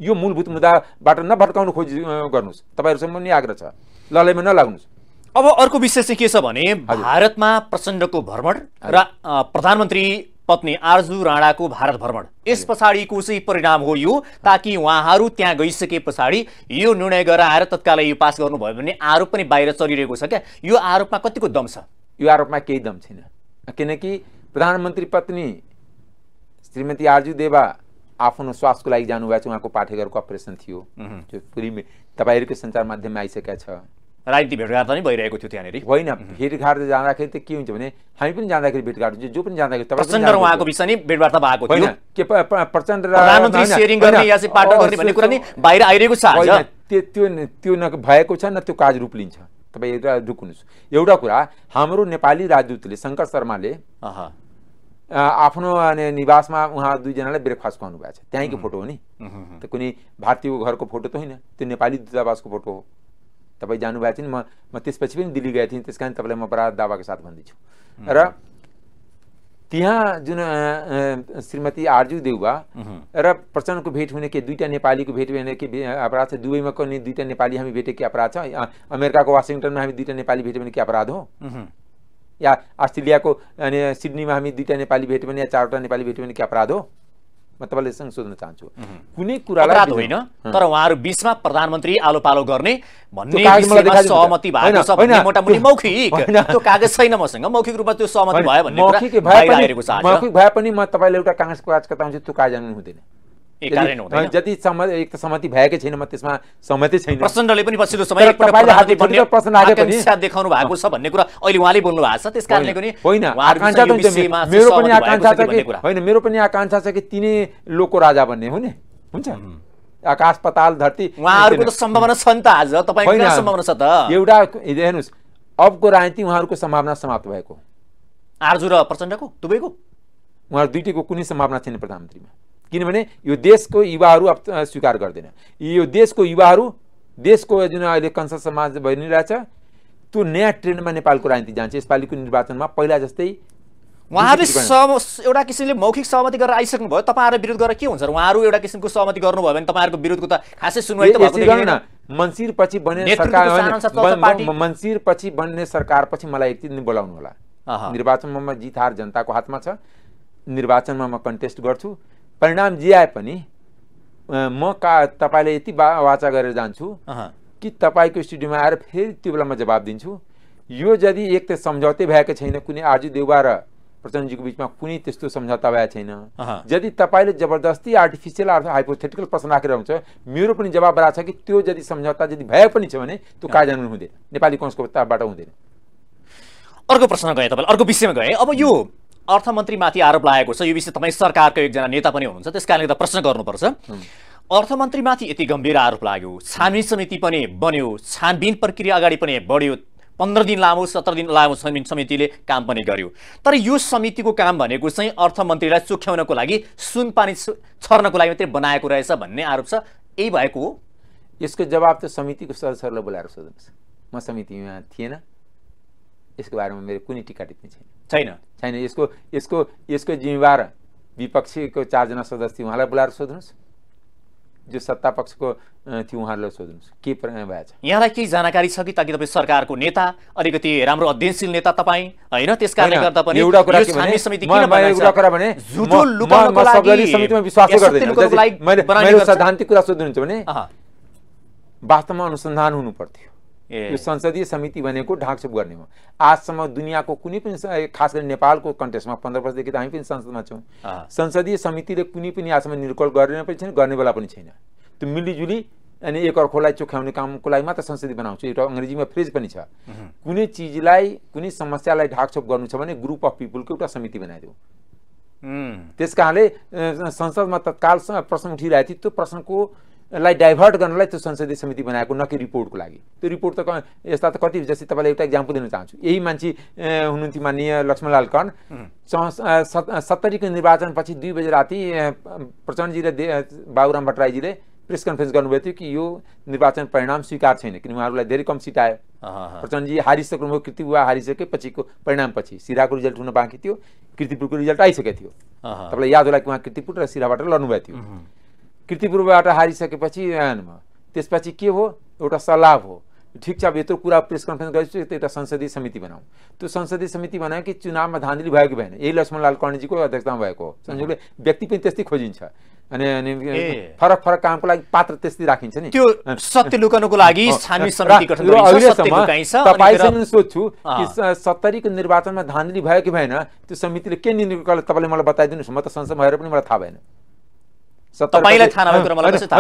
B: यो मूलभूत मुद्दाबाट नभट्काउनु खोजी गर्नुहोस् तपाईँहरूसम्म पनि आग्रह छ ललैमा नलाग्नुहोस् अब अर्को विषय चाहिँ के छ भने भारतमा
A: प्रचण्डको भ्रमण र प्रधानमन्त्री पत्नी आरजु राणाको भारत भ्रमण यस पछाडिको चाहिँ परिणाम हो यो ताकि उहाँहरू त्यहाँ गइसके पछाडि यो निर्णय गराएर तत्कालै यो पास गर्नुभयो भने आरोप पनि बाहिर चलिरहेको छ क्या यो आरोपमा कतिको दम छ यो
B: आरोपमा केही दम छैन किनकि प्रधानमन्त्री पत्नी श्रीमती आरजु देवा आफ्नो स्वास्थ्यको लागि जानुभएको छ उहाँको पाठेघरको अपरेसन थियो त्यो पुरीमै तपाईँहरूकै सञ्चार माध्यममा आइसकेका छ राजनीति भेटघाट पनि नै भइरहेको थियो त्यहाँनिर होइन भेटघाट जाँदाखेरि त के हुन्छ भने हामी पनि जाँदाखेरि भेटघाट हुन्छ जो पनि जाँदाखेरि प्रचण्ड र उहाँको विषय नै भेटवार्ता भएको थियो के प्रचण्ड सेयरिङ गर्ने या चाहिँ पार्टनर गर्ने भन्ने कुरा नै बाहिर आइरहेको छ त्यो त्यो न भएको छ न त्यो काज रूप लिन्छ तपाईँ एउटा रुक्नुहोस् एउटा कुरा हाम्रो नेपाली राजदूतले शङ्कर शर्माले आफ्नो निवासमा उहाँ दुईजनालाई ब्रेकफास्ट खुवाउनु भएको छ त्यहीँको फोटो हो नि त कुनै भारतीयको घरको फोटो त होइन त्यो नेपाली दूतावासको फोटो हो तपाईँ जानुभएको थियो नि म म त्यसपछि पनि दिल्ली गएको थिएँ त्यस कारण तपाईँलाई म बडा दावाको साथ भन्दैछु र त्यहाँ जुन श्रीमती आर्जु देउवा र प्रचण्डको भेट हुने के दुईवटा नेपालीको भेट हुने के अपराध छ दुबईमा कुनै दुईवटा नेपाली हामी भेटे के अपराध छ अमेरिकाको वासिङटनमा हामी दुईवटा नेपाली भेट्यो भने के अपराध हो या अस्ट्रेलियाको अनि सिडनीमा हामी दुईवटा नेपाली भेट्यो भने या चारवटा नेपाली भेट्यो भने के अपराध हो म तपाईँलाई सोध्न चाहन्छु कुनै कुरालाई होइन तर उहाँहरू बिचमा प्रधानमन्त्री आलो
A: पालो गर्ने भन्ने सहमति भएको छ मोटामोटी मौखिक त्यो कागज छैन
B: मसँग मौखिक रूपमा त्यो सहमति भयो भन्ने मौखिक भए पनि म तपाईँलाई एउटा कागजको कागज कताउँछु त्यो कागज हुँदैन जति सहमति एक त सहमति भएकै छैन म त्यसमा सहमति छैन प्रचण्डले पनि पछिल्लो समय देखाउनु भएको छ भन्ने कुरा अहिले उहाँले बोल्नु भएको
A: छ त्यस कारणले पनि होइन मेरो पनि आकाङ्क्षा छ कि
B: होइन मेरो पनि आकाङ्क्षा छ कि तिनै लोको राजा भन्ने हो नि हुन्छ आकाश पताल धरती उहाँहरूको त सम्भावना छ नि त आज तपाईँको सम्भावना छ त एउटा हेर्नुहोस् अबको राजनीति उहाँहरूको सम्भावना समाप्त भएको आर्जु र प्रचण्डको दुवैको उहाँहरू दुइटैको कुनै सम्भावना छैन प्रधानमन्त्रीमा किनभने यो देशको युवाहरू अब स्वीकार गर्दैन यो देशको युवाहरू देशको जुन अहिले कंस समाज भइ नै रहेछ त्यो नयाँ ट्रेन्डमा नेपालको राजनीति जान्छ यसपालिको निर्वाचनमा पहिला जस्तै उहाँहरूले सम
A: एउटा किसिमले मौखिक सहमति गरेर आइसक्नु भयो तपाईँहरू विरोध गरेर के हुन्छ उहाँहरू एउटा किसिमको सहमति गर्नुभयो भने तपाईँहरूको विरोधको त खासै सुनवाई त
B: मन्सिर पछि बन्ने सरकार मन्सिर पछि बन्ने सरकार पछि मलाई एकचोटि बोलाउनु होला निर्वाचनमा म जित हार जनताको हातमा छ निर्वाचनमा म कन्टेस्ट गर्छु परिणाम जे आए पनि म का तपाईँले यति बा वाचा गरेर जान्छु कि तपाईँको स्टुडियोमा आएर फेरि त्यो बेला म जवाब दिन्छु यो यदि एक त सम्झौतै भएको छैन कुनै आर्जु देउबा र प्रचण्डजीको बिचमा कुनै त्यस्तो सम्झौता भएको छैन यदि तपाईँले जबरजस्ती आर्टिफिसियल हाइपोथेटिकल प्रश्न राखेर हुन्छ मेरो पनि जवाब रहेको छ कि त्यो यदि सम्झौता यदि भए पनि छ भने त्यो कार्यान्वयन हुँदैन नेपाली कङ्ग्रेसको तर्फबाट हुँदैन अर्को
A: प्रश्न गएँ तपाईँले अर्को विषयमा गएँ अब यो अर्थमन्त्रीमाथि आरोप लागेको छ यो विषय तपाईँ सरकारको एकजना नेता पनि हुनुहुन्छ त्यस कारणले त प्रश्न गर्नुपर्छ अर्थमन्त्रीमाथि यति गम्भीर आरोप लाग्यो छानबिन समिति पनि बन्यो छानबिन प्रक्रिया अगाडि पनि बढ्यो पन्ध्र दिन लामो सत्र दिन लामो छानबिन समितिले काम पनि गर्यो तर यो समितिको काम भनेको चाहिँ अर्थमन्त्रीलाई चुख्याउनको लागि सुन पानी
B: छर्नको लागि मात्रै बनाएको रहेछ भन्ने आरोप छ यही भएको हो यसको जवाब त समितिको सदस्यहरूलाई बोलाएर सोध्नुहोस् म समितिमा थिएन यसको बारेमा मेरो कुनै टिका टिप्पणी छैन छैन छैन यसको यसको यसको जिम्मेवार विपक्षीको चारजना सदस्य थियो उहाँलाई बोलाएर सोध्नुहोस् जो सत्ता पक्षको थियो उहाँहरूलाई सोध्नुहोस् के परिणाम भएछ
A: यहाँलाई केही जानकारी छ कि ताकि तपाईँ सरकारको नेता अलिकति राम्रो अध्ययनशील नेता तपाईँ
B: होइन त्यस कारणले गर्दा पनि एउटा कुरा भने सैद्धान्तिक कुरा सोध्नुहुन्छ भने वास्तवमा अनुसन्धान हुनु पर्थ्यो यो संसदीय समिति भनेको ढाकछुप गर्ने हो आजसम्म दुनियाँको कुनै पनि खास गरी नेपालको कन्टेक्समा पन्ध्र वर्षदेखि त हामी पनि संसदमा छौँ संसदीय समितिले कुनै पनि आजसम्म निर्कल गरेन पनि छैन गर्ने बेला पनि छैन त्यो मिलिजुली अनि एक अर्कोलाई चोख्याउने कामको लागि मात्र संसदीय बनाउँछु एउटा अङ्ग्रेजीमा फ्रेज पनि छ कुनै चिजलाई कुनै समस्यालाई ढाकछोप गर्नु छ भने ग्रुप अफ पिपुलको एउटा समिति बनाइदिउँ त्यस कारणले संसदमा तत्काल प्रश्न उठिरहेको थियो त्यो प्रश्नको लाई डाइभर्ट गर्नलाई त्यो संसदीय समिति बनाएको न कि रिपोर्टको लागि त्यो रिपोर्ट त यस्ता त कति जस्तै तपाईँलाई एउटा इक्जाम्पल दिन चाहन्छु यही मान्छे हुनुहुन्थ्यो माननीय लक्ष्मणलाल कण सत्तरीको निर्वाचनपछि दुई बजे राति प्रचण्डजी र बाबुराम भट्टराईजीले प्रेस कन्फरेन्स गर्नुभएको थियो कि यो निर्वाचन परिणाम स्वीकार छैन किन उहाँहरूलाई धेरै कम सिट आयो प्रचण्डजी हारिसक्नुभयो कृतिपुवा पछिको परिणामपछि सिराको रिजल्ट हुन बाँकी थियो कृतिपुरको रिजल्ट आइसकेको थियो
C: तपाईँलाई
B: याद होला कि उहाँ कृतिपुर र सिराबाट लड्नुभएको थियो कृतिपूर्वबाट हारिसकेपछि एनमा त्यसपछि के हो एउटा सल्लाह हो ठिक छ अब यत्रो कुरा प्रेस कन्फरेन्स गरेपछि एउटा संसदीय समिति बनाऊ त्यो संसदीय समिति बनायो कि चुनावमा धाँधली भयो कि भएन यही लक्ष्मणलाल कर्णजीको अध्यक्षतामा भएको हो संसदले व्यक्ति पनि त्यस्तै खोजिन्छ अनि अनि फरक फरक कामको लागि पात्र त्यस्तै राखिन्छ नि त्यो सत्य लुकाउनको लागि तपाईँसँग सोध्छु कि सत्तरीको निर्वाचनमा धाँधली भयो कि भएन त्यो समितिले के निर्णय तपाईँले मलाई बताइदिनुहोस् म त संसद भएर पनि मलाई थाहा भएन मैले त्यसै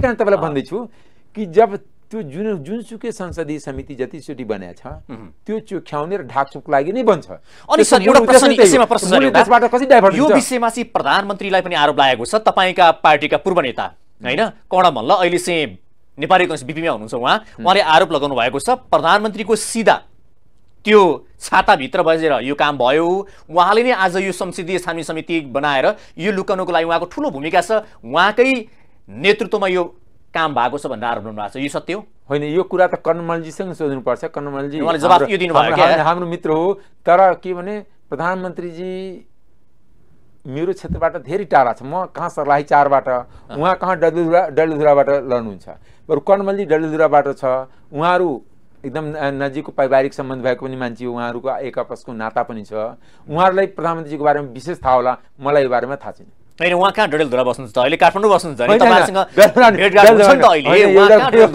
B: कारण तपाईँलाई भन्दैछु कि जब त्यो जुन जुनसुकै संसदीय समिति जतिचोटि बनाएको छ त्यो चुख्याउने र ढाकचुक लागि नै बन्छ अनि सर एउटा प्रश्न प्रश्न यो
A: विषयमा चाहिँ प्रधानमन्त्रीलाई पनि आरोप लागेको छ तपाईँका पार्टीका पूर्व नेता होइन कर्ण मल्ल अहिले चाहिँ नेपाली कङ्ग्रेस बिपीमा हुनुहुन्छ उहाँ उहाँले आरोप लगाउनु भएको छ प्रधानमन्त्रीको सिधा त्यो छाताभित्र बजेर यो काम भयो उहाँले नै आज यो संसदीय छानबिन समिति बनाएर यो लुकाउनुको लागि उहाँको ठुलो भूमिका छ उहाँकै नेतृत्वमा यो काम
B: भएको छ भनेर आरोप भएको छ यो सत्य हो होइन यो कुरा त कर्णमलजीसँग सोध्नुपर्छ कर्णमलजी जवाब हाम्रो मित्र हो तर के भने प्रधानमन्त्रीजी मेरो क्षेत्रबाट धेरै टाढा छ म कहाँ सर्लाही चारबाट उहाँ कहाँ डल्लुधुरा डल्लुधुराबाट लड्नुहुन्छ बरु कर्णमल्ली डल्लुधुराबाट छ उहाँहरू एकदम नजिकको पारिवारिक सम्बन्ध भएको पनि मान्छे उहाँहरूको एक आपसको नाता पनि छ उहाँहरूलाई प्रधानमन्त्रीजीको बारेमा विशेष थाहा होला मलाई यो बारेमा थाहा छैन होइन उहाँ कहाँ डडेलधुरा बस्नुहुन्छ त अहिले काठमाडौँ बस्नुहुन्छ नि भेटघाट हुन्छ नि अहिले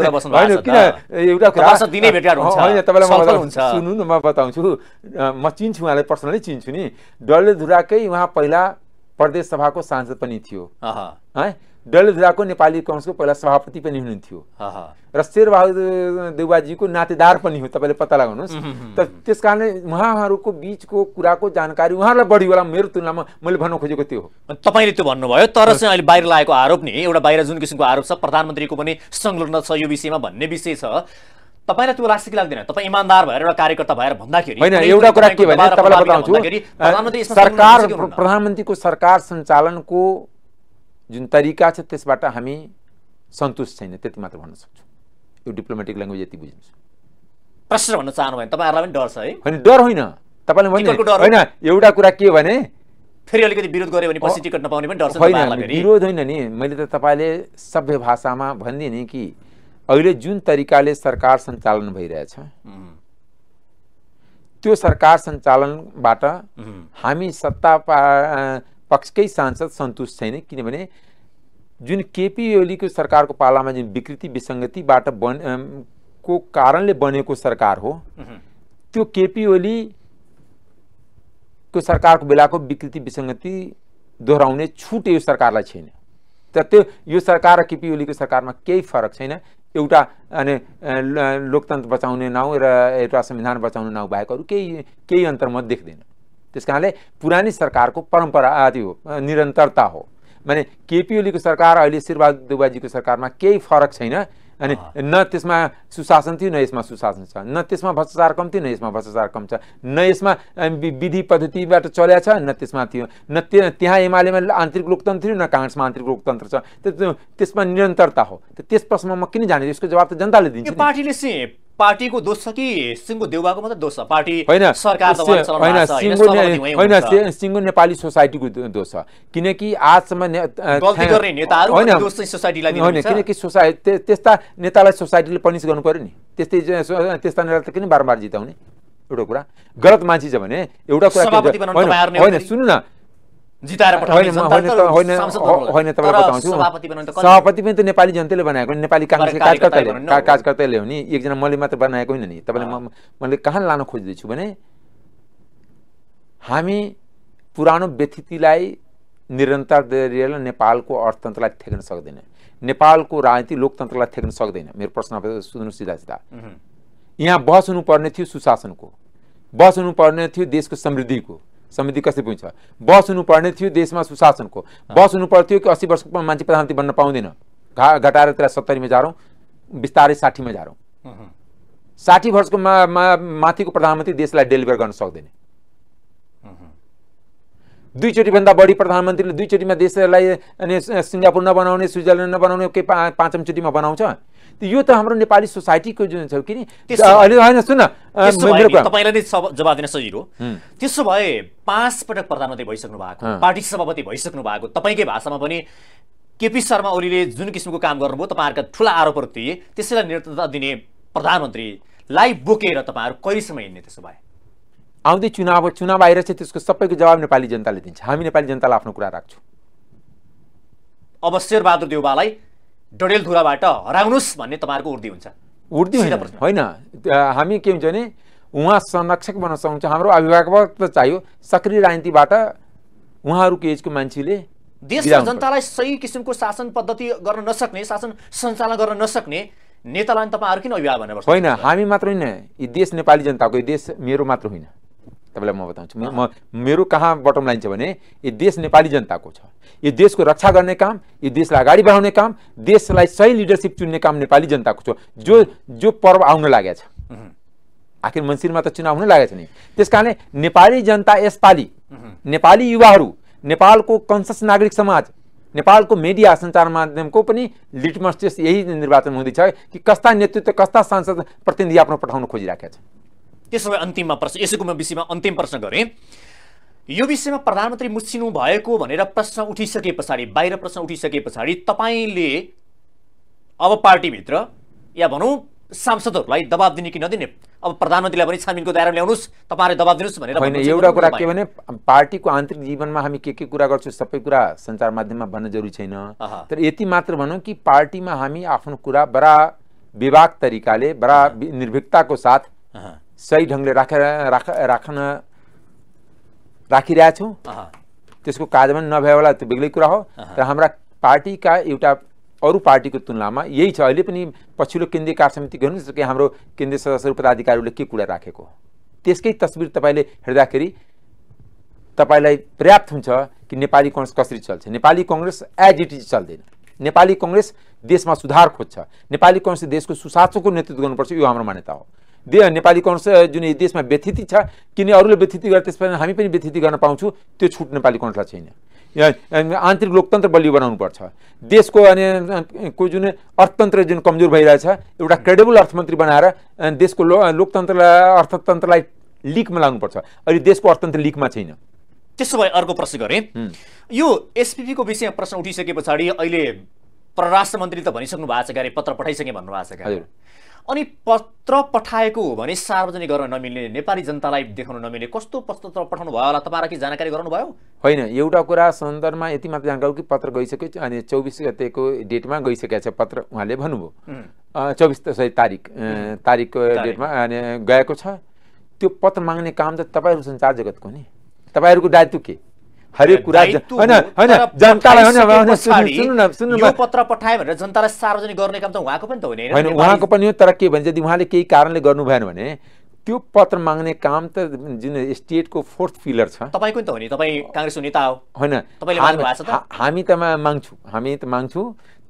B: एउटा भेटघाट हुन्छ सुन्नु न म बताउँछु म चिन्छु उहाँलाई पर्सनली चिन्छु नि डडेलधुराकै उहाँ पहिला प्रदेश सभाको सांसद पनि थियो है डलधुराको नेपाली कङ्ग्रेसको पहिला सभापति पनि हुनुहुन्थ्यो र शेरबहादुर देउवाजीको नातेदार पनि हो तपाईँले पत्ता लगाउनुहोस् त त्यस कारणले उहाँहरूको बिचको कुराको जानकारी उहाँहरूलाई बढी होला मेरो तुलनामा मैले भन्न खोजेको त्यो हो
A: तपाईँले त्यो भन्नुभयो तर चाहिँ अहिले बाहिर लागेको आरोप नि एउटा बाहिर जुन किसिमको आरोप छ प्रधानमन्त्रीको पनि संलग्न छ यो विषयमा भन्ने विषय छ तपाईँलाई त्यो लाग्छ कि लाग्दैन तपाईँ इमान्दार भएर एउटा कार्यकर्ता भएर भन्दाखेरि होइन एउटा कुरा के तपाईँलाई बताउँछु सरकार
B: प्रधानमन्त्रीको सरकार सञ्चालनको जुन तरिका छ त्यसबाट हामी सन्तुष्ट छैन त्यति मात्र भन्न सक्छौँ यो डिप्लोमेटिक ल्याङ्ग्वेज यति बुझ्नुहोस्
A: प्रश्न भन्न चाहनुभयो तपाईँहरूलाई पनि डर छ है
B: होइन डर होइन तपाईँले भन्नु होइन एउटा कुरा के भने
A: फेरि अलिकति विरोध गऱ्यो भने पछि टिकट नपाउने पनि डर छ होइन विरोध
B: होइन नि मैले त तपाईँले सभ्य भाषामा भनिदिएँ नि कि अहिले जुन तरिकाले सरकार सञ्चालन भइरहेछ त्यो सरकार सञ्चालनबाट हामी सत्ता पा पक्षकै सांसद सन्तुष्ट छैन किनभने जुन केपी ओलीको सरकारको पालामा जुन विकृति विसङ्गतिबाट बन को कारणले बनेको सरकार हो त्यो केपी ओलीको सरकारको बेलाको विकृति विसङ्गति दोहोऱ्याउने छुट यो सरकारलाई छैन तर त्यो यो सरकार र केपी ओलीको सरकारमा केही फरक छैन एउटा अनि लोकतन्त्र बचाउने नाउँ र एउटा संविधान बचाउने नाउँ बाहेक अरू केही केही अन्तर म देख्दैन त्यस कारणले पुरानै सरकारको परम्परा आदि हो निरन्तरता हो माने केपी ओलीको सरकार अहिले शिरबहादुर दुबाजीको सरकारमा केही फरक छैन अनि न त्यसमा सुशासन थियो न यसमा सुशासन छ न त्यसमा भ्रष्टाचार कम थियो न यसमा भ्रष्टाचार कम छ न यसमा विधि पद्धतिबाट चल्या छ न त्यसमा थियो न त्यहाँ एमालेमा आन्तरिक लोकतन्त्र थियो न काङ्ग्रेसमा आन्तरिक लोकतन्त्र छ त्यसमा निरन्तरता हो त्यस प्रश्नमा म किन जाने यसको जवाब त जनताले दिन्छ
A: पार्टीले पार्टीको दोष छ कि सिङ्गो देउवाको मात्रै दोष छ पार्टी होइन होइन
B: सिङ्गो नेपाली सोसाइटीको दोष छ किनकि आजसम्म होइन किनकि सोसाइटी त्यस्ता नेतालाई सोसाइटीले पनिस गर्नु पऱ्यो नि त्यस्तै त्यस्ता नेता त किन बारम्बार जिताउने एउटा कुरा गलत मान्छे छ भने एउटा कुरा होइन सुन्नु न जिताएर बताउँछु सभापति पनि त नेपाली जनताले बनाएको नेपाली काङ्ग्रेसले कार्यकर्ताले कार्यकर्ताले हो नि एकजना मैले मात्र बनाएको होइन नि तपाईँले मैले कहाँ लान खोज्दैछु भने हामी पुरानो व्यथितिलाई निरन्तर दिएर नेपालको अर्थतन्त्रलाई थ्याक्न सक्दैन नेपालको राजनीति लोकतन्त्रलाई थ्याक्न सक्दैन मेरो प्रश्न सुन्नु सिधा सिधा यहाँ बहस हुनुपर्ने थियो सुशासनको बहस हुनुपर्ने थियो देशको समृद्धिको समिति कसरी पुग्छ बस हुनुपर्ने थियो देशमा सुशासनको बस हुनु पर्थ्यो कि अस्सी वर्षको मान्छे प्रधानमन्त्री बन्न पाउँदैन घा घटाएर त्यसलाई सत्तरीमा झारौँ बिस्तारै साठीमा झारौँ साठी वर्षको मा, माथिको प्रधानमन्त्री देशलाई डेलिभर गर्न सक्दैन दुईचोटिभन्दा बढी प्रधानमन्त्रीले दुईचोटिमा देशलाई सिङ्गापुर नबनाउने स्विजरल्यान्ड नबनाउने केही पाँचौँचोटिमा बनाउँछ यो त हाम्रो नेपाली सोसाइटीको जुन छ कि होइन सुन तपाईँलाई
A: नै जवाब दिन सजिलो त्यसो भए पाँच पटक प्रधानमन्त्री भइसक्नु भएको पार्टी सभापति भइसक्नु भएको तपाईँकै भाषामा पनि केपी शर्मा ओलीले जुन किसिमको काम गर्नुभयो तपाईँहरूका ठुला आरोपहरू थिए त्यसैलाई नेतृत्व दिने प्रधानमन्त्रीलाई बोकेर तपाईँहरू कहिलेसम्म हिँड्ने त्यसो भए
B: आउँदै चुनाव चुनाव आइरहेछ त्यसको सबैको जवाब नेपाली जनताले दिन्छ हामी नेपाली जनतालाई आफ्नो कुरा राख्छौँ
A: अब शेरबहादुर देउबालाई डडेलधुराबाट हराउनुहोस् भन्ने तपाईँहरूको उर्दी हुन्छ
B: उर्दी होइन हामी के हुन्छ भने उहाँ संरक्षक बन्न सक्छ हाम्रो अभिभावक त चाहियो सक्रिय राजनीतिबाट उहाँहरूको एजको मान्छेले देश जनतालाई
A: सही किसिमको शासन पद्धति गर्न नसक्ने शासन सञ्चालन गर्न नसक्ने नेतालाई तपाईँहरू किन अभिभावक भनेर
B: होइन हामी मात्र होइन यी देश नेपाली जनताको देश मेरो मात्र होइन तपाईँलाई म बताउँछु म मेरो कहाँ बटम लाइन छ भने यो देश नेपाली जनताको छ यो देशको रक्षा गर्ने काम यो देशलाई अगाडि बढाउने काम देशलाई सही लिडरसिप चुन्ने काम नेपाली जनताको छ जो जो पर्व आउन लागेको छ आखिर मन्सिरमा त चुनाव हुनै लागेको छ नि त्यस कारणले नेपाली जनता यसपालि नेपाली युवाहरू नेपालको कन्सस नागरिक समाज नेपालको मिडिया सञ्चार माध्यमको पनि लिटमस टेस्ट यही निर्वाचन हुँदैछ कि कस्ता नेतृत्व कस्ता सांसद प्रतिनिधि आफ्नो पठाउन खोजिराखेका छन्
A: त्यसो भए अन्तिममा प्रश्न यसोको विषयमा अन्तिम प्रश्न गरेँ यो विषयमा प्रधानमन्त्री मुछिनु भएको भनेर प्रश्न उठिसके पछाडि बाहिर प्रश्न उठिसके पछाडि तपाईँले अब पार्टीभित्र या भनौँ सांसदहरूलाई दबाब दिने कि नदिने अब प्रधानमन्त्रीलाई पनि छानबिनको दायरा ल्याउनुहोस् तपाईँहरूले दबाब दिनुहोस् भनेर होइन एउटा कुरा के भने
B: पार्टीको आन्तरिक जीवनमा हामी के के कुरा गर्छौँ सबै कुरा सञ्चार माध्यममा भन्न जरुरी छैन तर यति मात्र भनौँ कि पार्टीमा हामी आफ्नो कुरा बडा विभाग तरिकाले बडा निर्भिकताको साथ सही ढङ्गले राखेर राख राख्न राखिरहेको छौँ त्यसको पनि नभए होला त्यो बेग्लै कुरा हो र हाम्रा पार्टीका एउटा अरू पार्टीको तुलनामा यही छ अहिले पनि पछिल्लो केन्द्रीय कार्य समिति जस्तो कि हाम्रो केन्द्रीय सदस्यहरू पदाधिकारीहरूले के कुरा राखेको त्यसकै तस्विर तपाईँले हेर्दाखेरि तपाईँलाई पर्याप्त हुन्छ कि नेपाली कङ्ग्रेस कसरी चल्छ Nepali Congress as it is चल्दैन नेपाली कङ्ग्रेस देशमा सुधार खोज्छ नेपाली कङ्ग्रेस देशको सुशासनको नेतृत्व गर्नुपर्छ यो हाम्रो मान्यता हो दे नेपाली कङ्ग्रेस जुन देशमा व्यथिति छ किन अरूले व्यथिति गरे त्यसपछि हामी पनि व्यथिति गर्न पाउँछु त्यो छुट नेपाली कङ्ग्रेसलाई छैन आन्तरिक लोकतन्त्र बलियो बनाउनुपर्छ देशको अनि को जुन अर्थतन्त्र जुन कमजोर भइरहेछ एउटा क्रेडेबल अर्थमन्त्री बनाएर देशको लो लोकतन्त्रलाई अर्थतन्त्रलाई लिकमा लानुपर्छ अहिले देशको अर्थतन्त्र लिकमा छैन
A: त्यसो भए अर्को प्रश्न गरेँ यो एसपिपीको विषयमा प्रश्न उठिसके पछाडि अहिले परराष्ट्र मन्त्री त भनिसक्नु भएको छ क्यारे पत्र पठाइसके भन्नुभएको छ अनि पत्र पठाएको हो भने सार्वजनिक गर्न नमिल्ने नेपाली जनतालाई देखाउन नमिल्ने कस्तो पत्र पठाउनु भयो होला तपाईँलाई के जानकारी गराउनुभयो
B: होइन एउटा कुरा सन्दर्भमा यति मात्र जानकारी कि पत्र गइसक्यो अनि चौबिस गतेको डेटमा गइसकेको छ पत्र उहाँले
C: भन्नुभयो
B: चौबिस सय तारिक तारिकको डेटमा अनि गएको छ त्यो पत्र माग्ने काम त तपाईँहरू सञ्चार जगतको नि तपाईँहरूको दायित्व के हरेक कुरा होइन होइन जनतालाई होइन सुन्नु न सुन्नु यो
A: पत्र पठायो भनेर जनतालाई सार्वजनिक गर्ने काम त उहाँको पनि त हुने होइन उहाँको
B: पनि हो तर के भन्छ यदि उहाँले केही कारणले गर्नु भएन भने त्यो पत्र माग्ने काम त जुन स्टेटको फोर्थ पिलर छ
A: तपाईँको त हो नि तपाईँ काङ्ग्रेसको नेता हो
B: होइन हामी त माग्छु हामी त माग्छु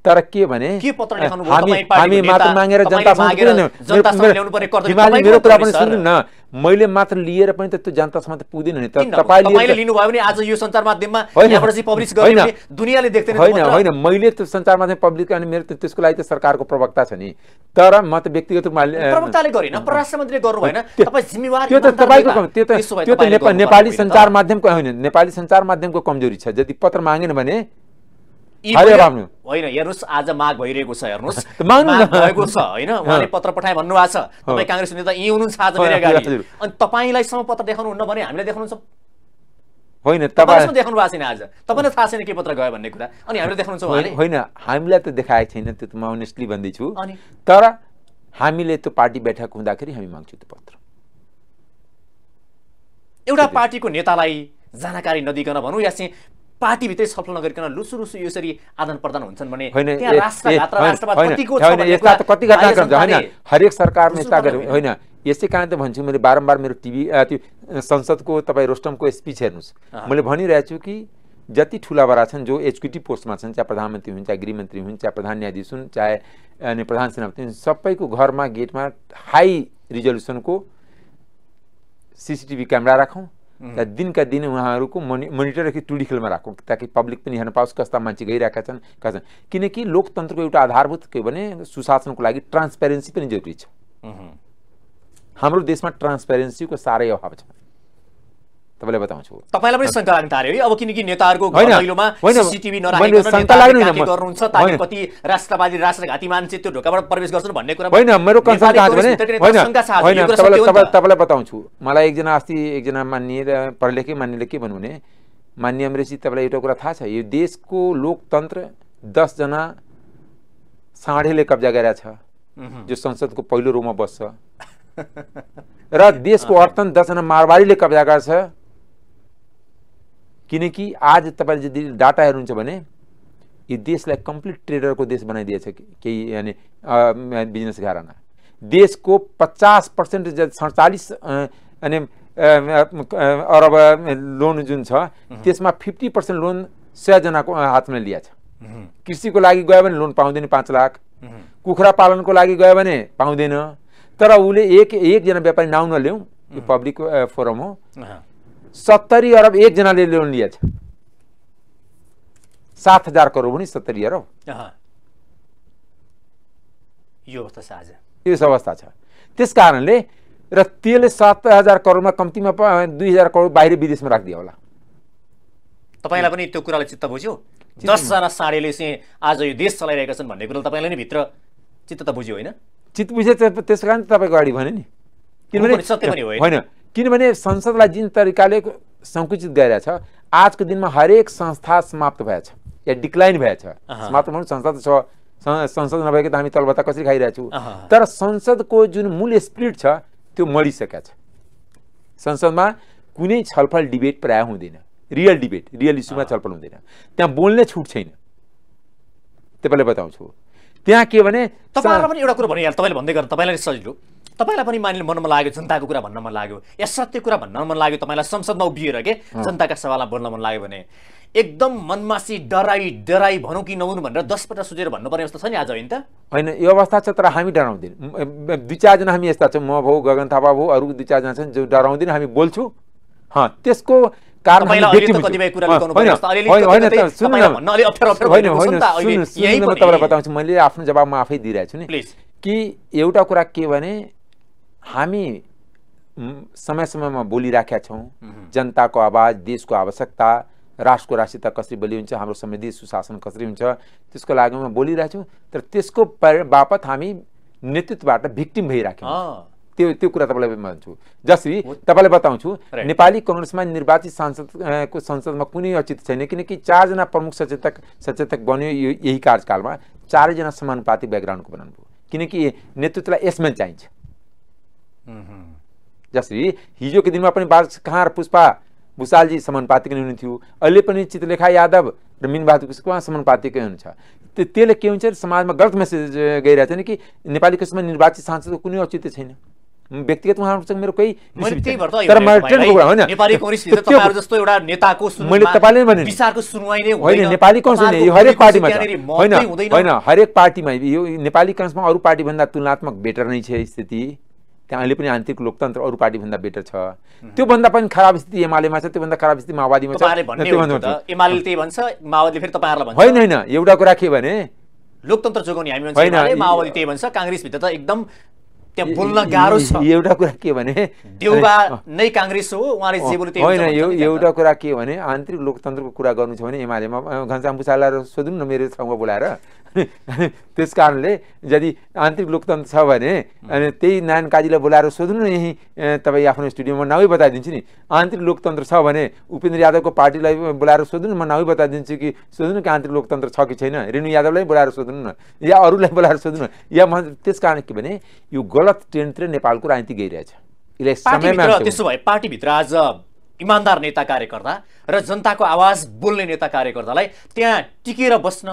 B: तर के भने हामी मात्र मागेर जनता मेरो कुरा पनि सुन्नु न मैले मात्र लिएर पनि त त्यो जनतासम्म त पुग्दिनँ नि त तपाईँले लिनुभयो
A: भने आज यो सञ्चार माध्यममा पब्लिस दुनियाँले देख्दैन होइन होइन
B: मैले त्यो सञ्चार माध्यम पब्लिस गर्ने मेरो त्यसको लागि त सरकारको प्रवक्ता छ नि तर म त व्यक्तिगत रूपमा प्रवक्ताले गरेन परराष्ट्र
A: मन्त्रीले गर्नु भएन तपाईँ जिम्मेवार त्यो त तपाईँको त्यो त त्यो त नेपाली सञ्चार
B: माध्यमको होइन नेपाली सञ्चार माध्यमको कमजोरी छ यदि पत्र मागेन भने होइन
A: हेर्नुहोस् आज माग भइरहेको छ हेर्नुहोस् [LAUGHS] भएको छ होइन उहाँले पत्र पठाए भन्नुभएको छ तपाईँ काङ्ग्रेस नेता यहीँ हुनुहुन्छ आज मेरो अगाडि अनि तपाईँलाई पत्र देखाउनुहुन्न भने हामीलाई देखाउनु
B: होइन तपाईँ
A: देखाउनु भएको छैन आज तपाईँलाई थाहा छैन के पत्र गयो भन्ने कुरा अनि हामीले देखाउनु होइन
B: हामीलाई त देखाएको छैन त्यो त म अनेस्टली भन्दैछु तर हामीले त्यो पार्टी बैठक हुँदाखेरि हामी माग्छौँ त्यो पत्र
A: एउटा पार्टीको नेतालाई जानकारी नदिकन भनौँ या चाहिँ पार्टीभित्रै सफल नगरिकन लुसु लुसु यसरी आदान प्रदान हुन्छन् भने कति घटना हरेक सरकारले यस्ता गर्यो होइन
B: यसै कारण त भन्छु मैले बारम्बार मेरो टिभी त्यो संसदको तपाईँ रोस्टमको स्पिच हेर्नुहोस् मैले भनिरहेको छु कि जति ठुला बडा छन् जो एक्जिक्युटिभ पोस्टमा छन् चाहे प्रधानमन्त्री हुन् चाहे गृहमन्त्री हुन् चाहे प्रधान न्यायाधीश हुन् चाहे अनि प्रधान सेनापति हुन् सबैको घरमा गेटमा हाई रिजोल्युसनको सिसिटिभी क्यामेरा राखौँ दिनका दिन उहाँहरूको मनि मोनिटर कि टुडी खेलमा राखौँ ताकि पब्लिक पनि हेर्न पाओस् कस्ता मान्छे गइरहेका छन् कहाँ छन् किनकि लोकतन्त्रको एउटा आधारभूत के भने सुशासनको लागि ट्रान्सपेरेन्सी पनि जरुरी छ हाम्रो देशमा ट्रान्सपेरेन्सीको साह्रै अभाव छ तपाईँलाई बताउँछु तपाईँलाई पनि शङ्का लाग्न थाल्यो है अब किनकि नेताहरूको सिसिटिभी गर्नुहुन्छ ताकि कति
A: राष्ट्रवादी राष्ट्रघाती मान्छे त्यो ढोकाबाट प्रवेश गर्छन् भन्ने कुरा होइन मेरो तपाईँलाई
B: बताउँछु मलाई एकजना अस्ति एकजना मान्य पढलेखी मान्यले के भन्नु भने मान्य अमरेजी तपाईँलाई एउटा कुरा थाहा छ यो देशको लोकतन्त्र दसजना साँढेले कब्जा गरेका छ जो संसदको पहिलो रोमा बस्छ [LAUGHS] र देशको अर्थतन्त्र दसजना मारवाडीले कब्जा गर्छ किनकि आज तपाईँले यदि डाटा हेर्नुहुन्छ भने यो देशलाई कम्प्लिट ट्रेडरको देश बनाइदिएछ केही यानि बिजनेस घराना देशको पचास पर्सेन्ट सडचालिस अनि अरब लोन जुन छ त्यसमा फिफ्टी पर्सेन्ट लोन सयजनाको हातमा लिएछ छ कृषिको लागि गयो भने लोन पाउँदैन पाँच लाख कुखुरा पालनको लागि गयो भने पाउँदैन तर उसले एक एकजना व्यापारी नाउँ ल्याउँ यो पब्लिक फोरम हो सत्तरी अरब एकजनाले लोन लिएछ सात हजार करोड हो नि सत्तरी अरब यो अवस्था छ यो अवस्था छ त्यस कारणले र त्यसले सात हजार करोडमा कम्तीमा दुई हजार करोड बाहिर विदेशमा राखिदियो होला
A: तपाईँलाई पनि त्यो कुरालाई चित्त बुझ्यो दसजना साँडेले चाहिँ आज यो देश चलाइरहेका छन् भन्ने कुरा तपाईँलाई नै भित्र
B: चित्त त बुझ्यो होइन चित्त बुझे त्यस कारण तपाईँको अगाडि भने नि किनभने सत्य पनि होइन किनभने संसदलाई जुन तरिकाले सङ्कुचित छ आजको दिनमा हरेक संस्था समाप्त भएछ या डिक्लाइन भएछ समाप्त भनौँ संस्था त छ संसद नभएको त हामी तलबत्ता कसरी खाइरहेछौँ तर संसदको जुन मूल स्पिरिट छ त्यो मरिसकेको छ संसदमा कुनै छलफल डिबेट प्राय हुँदैन रियल डिबेट रियल इस्युमा छलफल हुँदैन त्यहाँ बोल्ने छुट छैन तपाईँलाई बताउँछु त्यहाँ के भने तपाईँलाई पनि
A: एउटा कुरो भनिहाल्छ तपाईँले भन्दै गर्नु तपाईँलाई सजिलो तपाईँलाई पनि मानिनु मन मन लाग्यो जनताको कुरा भन्न मन लाग्यो या सत्य कुरा भन्न मन लाग्यो तपाईँलाई संसदमा उभिएर के जनताका सवालमा बोल्न मन लाग्यो भने एकदम मनमासी डराई डराई भनौँ कि नहुनु भनेर दसपल्ट सोचेर भन्नुपर्ने अवस्था छ नि आज होइन त
B: होइन यो अवस्था छ तर हामी डराउँदैन दुई चारजना हामी यस्ता छौँ म भाउ गगन थापा भाउ अरू दुई चारजना छन् जो डराउँदैन हामी बोल्छु हँ त्यसको कारण मैले आफ्नो जवाबमा म आफै दिइरहेको छु नि कि एउटा कुरा के भने हामी समय समयमा बोलिराखेका छौँ जनताको आवाज देशको आवश्यकता राष्ट्रको राष्ट्रियता कसरी बलि हुन्छ हाम्रो समृद्धि सुशासन कसरी हुन्छ त्यसको लागि म बोलिरहेछौँ तर त्यसको बापत हामी नेतृत्वबाट भिक्टिम भइराख्यौँ त्यो त्यो कुरा तपाईँलाई भन्छु जसरी तपाईँलाई बताउँछु नेपाली कङ्ग्रेसमा निर्वाचित सांसदको संसदमा कुनै अचित छैन किनकि चारजना प्रमुख सचेतक सचेतक बन्यो यो यही कार्यकालमा चारैजना समानुपातिक ब्याकग्राउन्डको बनाउनु किनकि नेतृत्वलाई यसमा चाहिन्छ जसरी हिजोको दिनमा पनि बाल कहाँ पुष्पा भुषालजी समानुपातिकै हुनुहुन्थ्यो अहिले पनि चितलेखा यादव र मिनबहादुर कुशवाहा समानुपातिकै हुनुहुन्छ त्यसले के हुन्छ समाजमा गलत मेसेज गइरहेको छैन कि नेपाली कसमा निर्वाचित सांसदको कुनै औचित्य छैन व्यक्तिगत उहाँहरूसँग मेरो कोही तर मैले
A: तपाईँले होइन नेपाली कङ्ग्रेस यो हरेक पार्टीमा होइन होइन
B: हरेक पार्टीमा यो नेपाली कङ्ग्रेसमा अरू पार्टीभन्दा तुलनात्मक बेटर नै छ स्थिति त्यहाँ अहिले पनि आन्तरिक लोकतन्त्र अरू पार्टीभन्दा बेटर छ त्योभन्दा पनि खराब स्थिति एमालेमा छ त्योभन्दा खराब स्थिति माओवादीमा छ होइन होइन एउटा कुरा के भने
A: लोकतन्त्र जोगाउने हामी माओवादी त्यही भन्छ काङ्ग्रेसभित्र त एकदम त्यहाँ बोल्न गाह्रो छ
B: एउटा कुरा के भने देउबा
A: नै काङ्ग्रेस हो उहाँले जे बोल्यो होइन एउटा
B: कुरा के भने आन्तरिक लोकतन्त्रको कुरा गर्नु छ भने एमालेमा घनश्याम भुषाललाई सोध्नु न मेरो ठाउँमा बोलाएर [LAUGHS] त्यस कारणले यदि आन्तरिक लोकतन्त्र छ भने अनि त्यही नारायण काजीलाई बोलाएर सोध्नु न यहीँ तपाईँ आफ्नो स्टुडियोमा नभई बताइदिन्छु नि आन्तरिक लोकतन्त्र छ भने उपेन्द्र यादवको पार्टीलाई बोलाएर सोध्नु म नभई बताइदिन्छु कि सोध्नु कि आन्तरिक लोकतन्त्र छ कि छैन रेणु यादवलाई बोलाएर सोध्नु न या अरूलाई बोलाएर सोध्नु न या म त्यस कारण के भने यो गलत ट्रेन्डतिर नेपालको राजनीति गइरहेछ यसलाई समयमा त्यसो भए
A: पार्टीभित्र आज इमान्दार नेता कार्यकर्ता र जनताको आवाज बोल्ने नेता कार्यकर्तालाई त्यहाँ टिकेर बस्न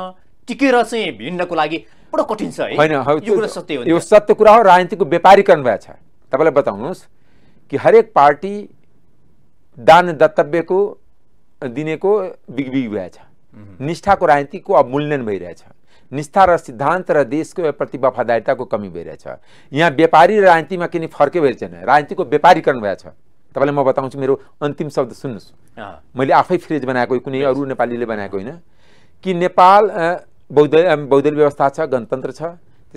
A: टिकेर चाहिँ भिन्नको लागि बडो कठिन छ होइन यो
B: सत्य कुरा हो राजनीतिको व्यापारीकरण भएको छ तपाईँलाई बताउनुहोस् कि हरेक पार्टी दान दत्तव्यको दिनेको बिगबिग भएछ निष्ठाको राजनीतिको अब अवमूल्यन भइरहेछ निष्ठा र सिद्धान्त र देशको प्रति वफादारिताको कमी भइरहेछ यहाँ व्यापारी र राजनीतिमा किन फर्कै भइरहेको छैन राजनीतिको व्यापारीकरण भएछ तपाईँलाई म बताउँछु मेरो अन्तिम शब्द सुन्नुहोस् मैले आफै फ्रेज बनाएको कुनै अरू नेपालीले बनाएको होइन कि नेपाल बहुदल बहुदलीय व्यवस्था गणतंत्र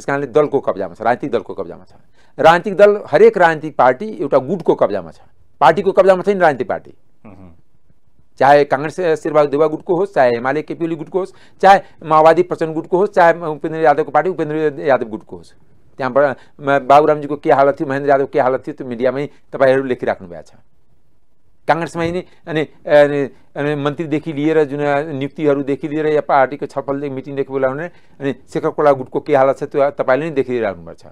B: गणतन्त्र दल को कब्जा में राजनीतिक दल को कब्जा में राजनीतिक दल हर एक राजनीतिक पार्टी गुट को कब्जा में पार्टी को कब्जा में छैन राजनीतिक पार्टी हम्म। चाहे कांग्रेस शेरबहादुर देवा को हो चाहे केपीओली गुट को होस् चाहे माओवादी प्रचंड गुट को हो चाहे उपेन्द्र यादव को पार्टी उपेन्द्र यादव हो होस् त्यहाँबाट बाबुरामजीको के हालत थी महेन्द्र यादव के हालत थी तो मीडियामें तपाईँहरू लेखिराख्नु भएको काङ्ग्रेसमा नै अनि अनि मन्त्रीदेखि लिएर जुन नियुक्तिहरूदेखि लिएर या पार्टीको छलफलदेखि मिटिङदेखि बोलाउने अनि शेखर कोला गुटको के हालत छ त्यो तपाईँले नै भएको छ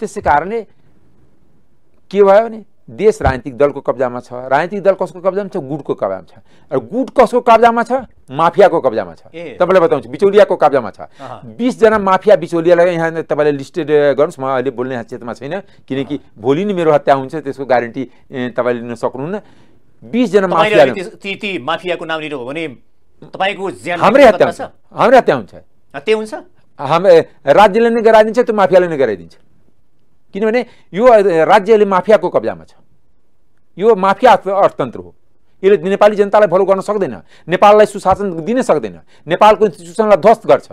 B: त्यसै कारणले के भयो भने देश राजनीतिक दलको कब्जामा छ राजनीतिक दल कसको कब्जामा छ गुटको कब्जामा छ र गुट कसको कब्जामा छ माफियाको कब्जामा छ तपाईँलाई बताउँछु बिचौलियाको कब्जामा छ बिसजना माफिया बिचौलियालाई यहाँ तपाईँले लिस्टेड गर्नुहोस् म अहिले बोल्ने चेतमा छैन किनकि भोलि नै मेरो हत्या हुन्छ त्यसको ग्यारेन्टी तपाईँले लिन सक्नुहुन्न बिसजना माफिया
A: ती ती माफियाको नाम लिनुभयो भने तपाईँको हाम्रै हत्या हुन्छ हाम्रै हुन्छ त्यो हुन्छ
B: हाम्रो राज्यले नै गराइदिन्छ त्यो माफियाले नै गराइदिन्छ किनभने यो राज्यले माफियाको कब्जामा छ यो माफिया अर्थतन्त्र हो यसले नेपाली जनतालाई फलो गर्न सक्दैन नेपाललाई सुशासन दिन सक्दैन नेपालको इन्स्टिट्युसनलाई ध्वस्त गर्छ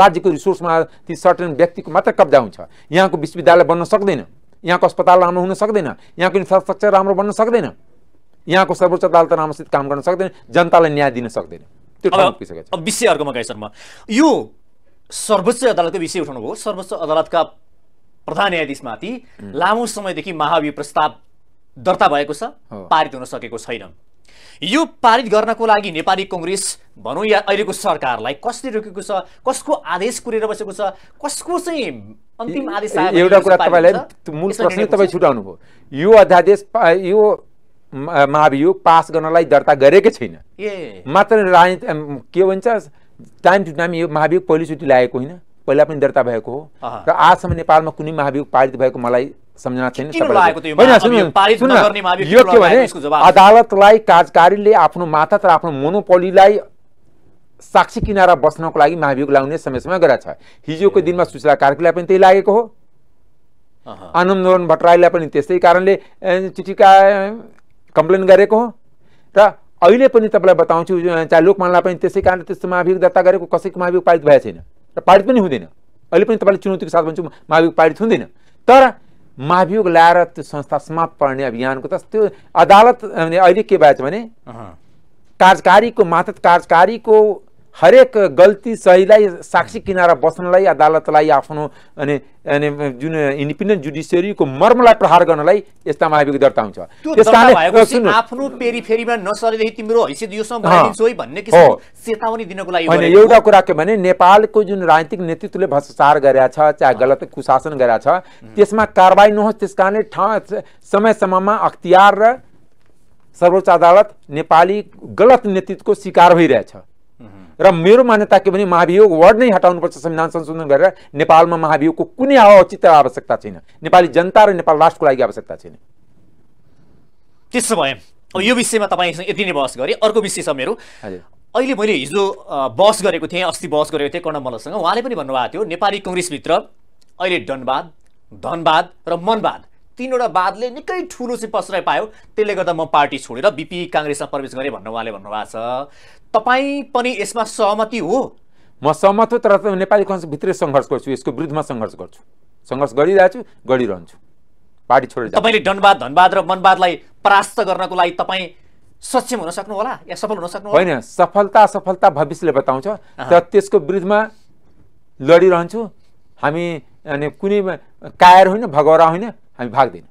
B: राज्यको रिसोर्समा ती सर्टेन व्यक्तिको मात्र कब्जा हुन्छ यहाँको विश्वविद्यालय बन्न सक्दैन यहाँको अस्पताल राम्रो हुन सक्दैन यहाँको इन्फ्रास्ट्रक्चर राम्रो बन्न सक्दैन यहाँको सर्वोच्च अदालत नामसित काम गर्न सक्दैन जनतालाई न्याय दिन सक्दैन त्यो विषय अर्कोमा गाई शर्मा यो सर्वोच्च अदालतको विषय उठाउनुभयो सर्वोच्च
A: अदालतका प्रधान न्यायाधीशमाथि लामो समयदेखि महाभियोग प्रस्ताव दर्ता भएको छ पारित हुन सकेको छैन यो पारित गर्नको लागि नेपाली कङ्ग्रेस भनौँ या अहिलेको सरकारलाई कसले रोकेको छ कसको आदेश कुरेर बसेको छ कसको चाहिँ अन्तिम आदेश एउटा कुरा तपाईँलाई मूल प्रश्न तपाईँ
B: छुटाउनु भयो यो अध्यादेश यो महाभियोग पास गर्नलाई दर्ता गरेकै छैन मात्र राजनीति के भन्छ टाइम टु टाइम यो महाभियोग पहिलोचोटि लागेको होइन पहिला पनि दर्ता भएको हो र आजसम्म नेपालमा कुनै महाभियोग पारित भएको मलाई सम्झना छैन यो के भने अदालतलाई कार्यकारीले आफ्नो माथा र आफ्नो मोनोपोलीलाई साक्षी किनारा बस्नको लागि महाभियोग लाउने समय समय गराएको छ हिजोको दिनमा सूचना कार्कीलाई पनि त्यही लागेको हो आनन्द मोहन भट्टराईलाई पनि त्यस्तै कारणले चिठीका कम्प्लेन गरेको हो र अहिले पनि तपाईँलाई बताउँछु चाहे लोकमानलाई पनि त्यसै कारणले त्यस्तो महाभियोग दर्ता गरेको कसैको महाभियोग पारित भएको छैन र पारित पनि हुँदैन अहिले पनि तपाईँले चुनौतीको साथ भन्छु महाभियोग पारित हुँदैन तर महाभियोग ल्याएर त्यो संस्था समाप्त पार्ने अभियानको त त्यो अदालत अहिले के भएछ भने कार्यकारीको मातत कार्यकारीको हरेक गल्ती सहीलाई साक्षी किनारा बस्नलाई अदालतलाई आफ्नो अनि अनि जुन इन्डिपेन्डेन्ट जुडिसियरीको मर्मलाई प्रहार गर्नलाई यस्ता महाभियोग दर्ता हुन्छ त्यस
A: आफ्नो पेरिफेरीमा नसरेदेखि तिम्रो हैसियत योसँग है भन्ने चेतावनी दिनको लागि होइन एउटा
B: कुरा के भने नेपालको जुन राजनीतिक नेतृत्वले भ्रष्टाचार गरेका छ चाहे गलत कुशासन गरेका छ त्यसमा कारवाही नहोस् त्यस कारणले ठाउँ समय समयमा अख्तियार र सर्वोच्च अदालत नेपाली गलत नेतृत्वको शिकार भइरहेछ र मेरो मान्यता के भने महाभियोग वर्ड नै हटाउनुपर्छ संविधान संशोधन गरेर नेपालमा महाभियोगको कुनै औचित्य आवश्यकता छैन नेपाली जनता र नेपाल राष्ट्रको लागि आवश्यकता छैन
A: त्यसो भए अब यो विषयमा तपाईँसँग यति नै बहस गरेँ अर्को विषय छ मेरो अहिले मैले हिजो बहस गरेको थिएँ अस्ति बहस गरेको थिएँ कर्ण मल्लसँग उहाँले पनि भन्नुभएको थियो नेपाली कङ्ग्रेसभित्र अहिले डनवाद धनवाद र मनवाद तिनवटा वादले निकै ठुलो चाहिँ पसराइ पायो त्यसले गर्दा म पार्टी छोडेर बिपी काङ्ग्रेसमा प्रवेश गरेँ भन्नु उहाँले भन्नुभएको छ तपाईँ पनि
B: यसमा सहमति हो म सहमत हो तर नेपाली भित्रै सङ्घर्ष गर्छु यसको विरुद्धमा सङ्घर्ष गर्छु सङ्घर्ष गरिरहेछु गरिरहन्छु पार्टी छोडेर
A: तपाईँले डनवाद धनवाद र मनवादलाई परास्त गर्नको लागि तपाईँ सक्षम हुन सक्नु होला या सफल हुन सक्नु होइन
B: सफलता सफलता भविष्यले बताउँछ तर त्यसको विरुद्धमा लडिरहन्छु हामी अनि कुनै कायर होइन भगौरा होइन हामी भाग्दैनौँ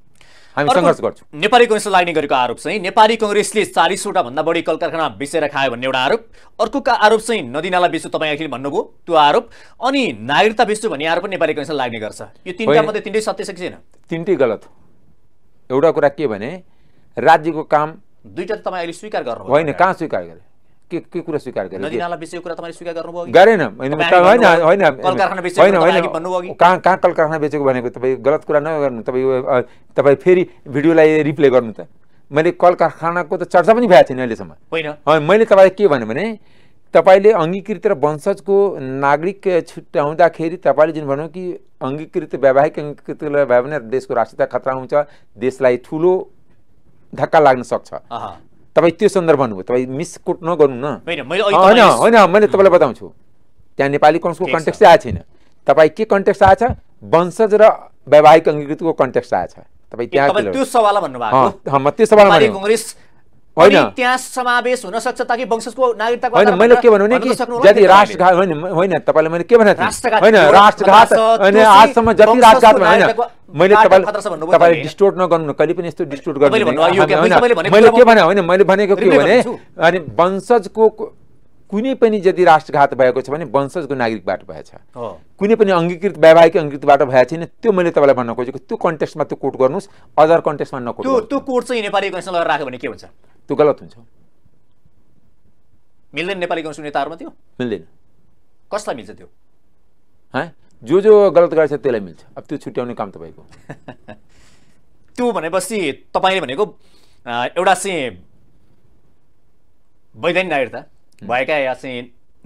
B: हामी सङ्घर्ष गर्छौँ नेपाली कङ्ग्रेसलाई
A: लाग्ने गरेको आरोप चाहिँ नेपाली कङ्ग्रेसले चालिसवटा भन्दा बढी कल कारखाना बेचेर खायो भन्ने एउटा आरोप अर्को आरोप चाहिँ नदिनालाई बेच्छु तपाईँ अहिले भन्नुभयो त्यो आरोप अनि नागरिकता बेच्छु भन्ने आरोप नेपाली कङ्ग्रेसले लाग्ने
B: गर्छ यो तिनवटा मात्रै
A: तिनटै सत्य छ छैन
B: तिनटै गलत एउटा कुरा के भने राज्यको काम दुईवटा तपाईँ अहिले स्वीकार गर्नु होइन कहाँ स्वीकार गरे के के कुरा स्वीकार गरे
A: गरेन होइन होइन होइन
B: कहाँ कहाँ कल कारखाना बेचेको भनेको तपाईँ गलत कुरा नगर्नु तपाईँ तपाईँ फेरि भिडियोलाई रिप्ले गर्नु त मैले कल कारखानाको त चर्चा पनि भएको छैन अहिलेसम्म होइन मैले तपाईँलाई के भने भने तपाईँले अङ्गीकृत र वंशजको नागरिक छुट्याउँदाखेरि तपाईँले जुन भनौँ कि अङ्गीकृत वैवाहिक अङ्गीकृत भयो भने देशको राष्ट्रियता खतरा हुन्छ देशलाई ठुलो धक्का लाग्न सक्छ तपाईँ त्यो सन्दर्भ भन्नुभयो तपाईँ मिसकोट नगर्नु न होइन होइन मैले तपाईँलाई बताउँछु त्यहाँ नेपाली कन्सको कन्ट्याक्ट चाहिँ आएको छैन तपाईँ के कन्ट्याक्ट आएछ वंशज र वैवाहिक अङ्गीकृतको कन्ट्याक्ट आएछ तपाईँ त्यहाँ त्यो
A: सवाल भन्नुभएको
B: म त्यो सवाल त्यहाँ
A: समावेश हुन सक्छ ताकि वंशजको नागरिकताको होइन मैले के भन्नु कि यदि राष्ट्रघात
B: होइन होइन तपाईँलाई मैले के भनेको भने होइन राष्ट्रघात होइन आजसम्म जति राष्ट्रघात होइन मैले तपाईँले तपाईँले डिस्टोर्ट नगर्नु कहिले पनि यस्तो डिस्टोर्ट गर्नु मैले के भने होइन मैले भनेको के भने अनि वंशजको कुनै पनि यदि राष्ट्रघात भएको छ भने वंशजको नागरिकबाट भएछ कुनै पनि अङ्गीकृत वैवाहिक अङ्गीकृतबाट भएको छैन त्यो मैले तपाईँलाई भन्न खोजेको त्यो कन्टेक्स्टमा त्यो कोट गर्नुहोस् अदर कन्टेक्स्टमा नकोट
A: त्यो कोट चाहिँ नेपाली राख्यो भने के हुन्छ त्यो गलत हुन्छ मिल्दैन नेपाली कङ्ग्रेसको नेताहरूमा त्यो मिल्दैन कसलाई मिल्छ त्यो
B: है जो जो गलत गर्छ त्यसलाई मिल्छ अब त्यो छुट्याउने काम तपाईँको
A: त्यो भनेपछि तपाईँले भनेको एउटा चाहिँ वैधानिक नागरिकता भएका चाहिँ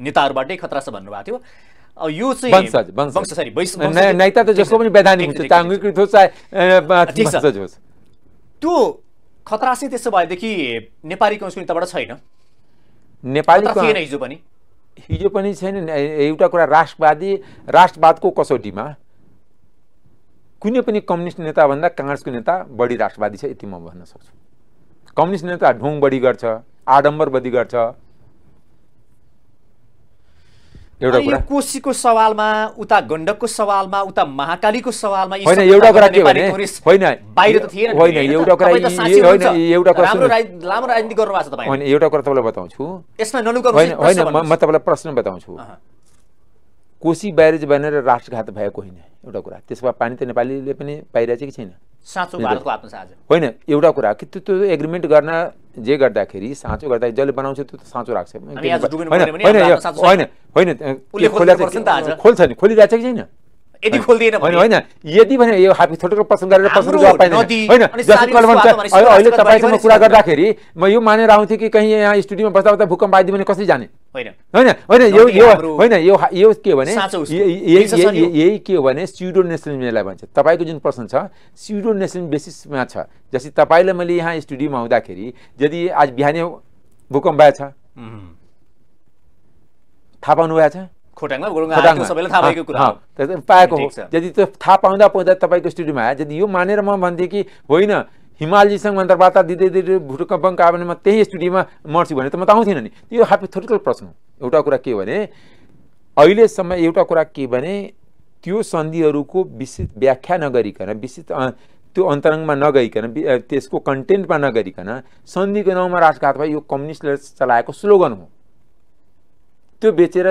A: नेताहरूबाटै खतरा छ भन्नुभएको थियो यो चाहिँ त्यो खतरा चाहिँ त्यसो भएदेखि नेपाली कङ्ग्रेसको नेताबाट छैन
B: नेपाली थिएन हिजो पनि हिजो पनि छैन एउटा कुरा राष्ट्रवादी राष्ट्रवादको कसौटीमा कुनै पनि कम्युनिस्ट नेताभन्दा काङ्ग्रेसको नेता बढी राष्ट्रवादी छ यति म भन्न सक्छु कम्युनिस्ट नेता ढोङ बढी गर्छ आडम्बर बढी गर्छ एउटा कुरा
A: कोशीको सवालमा उता गण्डकको सवालमा उता महाकालीको सवालमा होइन एउटा कुरा के भने
B: होइन बाहिर त थिएन होइन एउटा कुरा एउटा कुरा
A: लामो राजनीति गर्नुभएको छ तपाईँ होइन
B: एउटा कुरा तपाईँलाई बताउँछु यसमा नलुकाउनु होइन होइन म तपाईँलाई प्रश्न बताउँछु कोशी ब्यारेज बनेर राष्ट्रघात भएको होइन एउटा कुरा त्यसो भए पानी त नेपालीले पनि पाइरहेछ कि छैन साँचो होइन एउटा कुरा कि त्यो त्यो एग्रिमेन्ट गर्न जे गर्दाखेरि साँचो गर्दा जसले बनाउँछ त्यो त साँचो राख्छ होइन होइन होइन खोल्छ नि खोलिरहेको छ कि छैन यदि खोलिदिएन भने होइन यदि भने यो हाइपोथेटिकल प्रश्न गरेर प्रश्न जवाब पाइँदैन होइन जस्तो कल भन्छ अहिले तपाईँसँग कुरा गर्दाखेरि म यो मानेर आउँथेँ कि कहीँ यहाँ स्टुडियोमा बस्दा बस्दा भूकम्प आइदियो भने कसरी जाने होइन होइन यो यो होइन यो यो के हो भने यही के हो भने स्युडो नेसनललाई भन्छ तपाईँको जुन प्रश्न छ स्युडो नेसनल बेसिसमा छ जस्तै तपाईँलाई मैले यहाँ स्टुडियोमा आउँदाखेरि यदि आज बिहानै भूकम्प आएछ
A: थाहा
B: पाउनु भएको छ खोटाङमा सबैले थाहा भएको कुरा हो पाएको यदि त्यो थाहा पाउँदा पाउँदा तपाईँको स्टुडियोमा आयो यदि यो मानेर म भन्थेँ कि होइन हिमालजीसँग अन्तर्वार्ता दिँदै दिँदै भूकम्पङ्क आयो भने म त्यही स्टुडियोमा मर्छु भने त म त आउँथिनँ नि यो हाइपोथेटिकल प्रश्न एउटा कुरा के हो भने अहिलेसम्म एउटा कुरा के भने त्यो सन्धिहरूको विस्तृत व्याख्या नगरिकन विस्तृत त्यो अन्तरङ्गमा नगइकन त्यसको कन्टेन्टमा नगरिकन सन्धिको नाउँमा राजघात भयो यो कम्युनिस्टले चलाएको स्लोगन हो त्यो बेचेर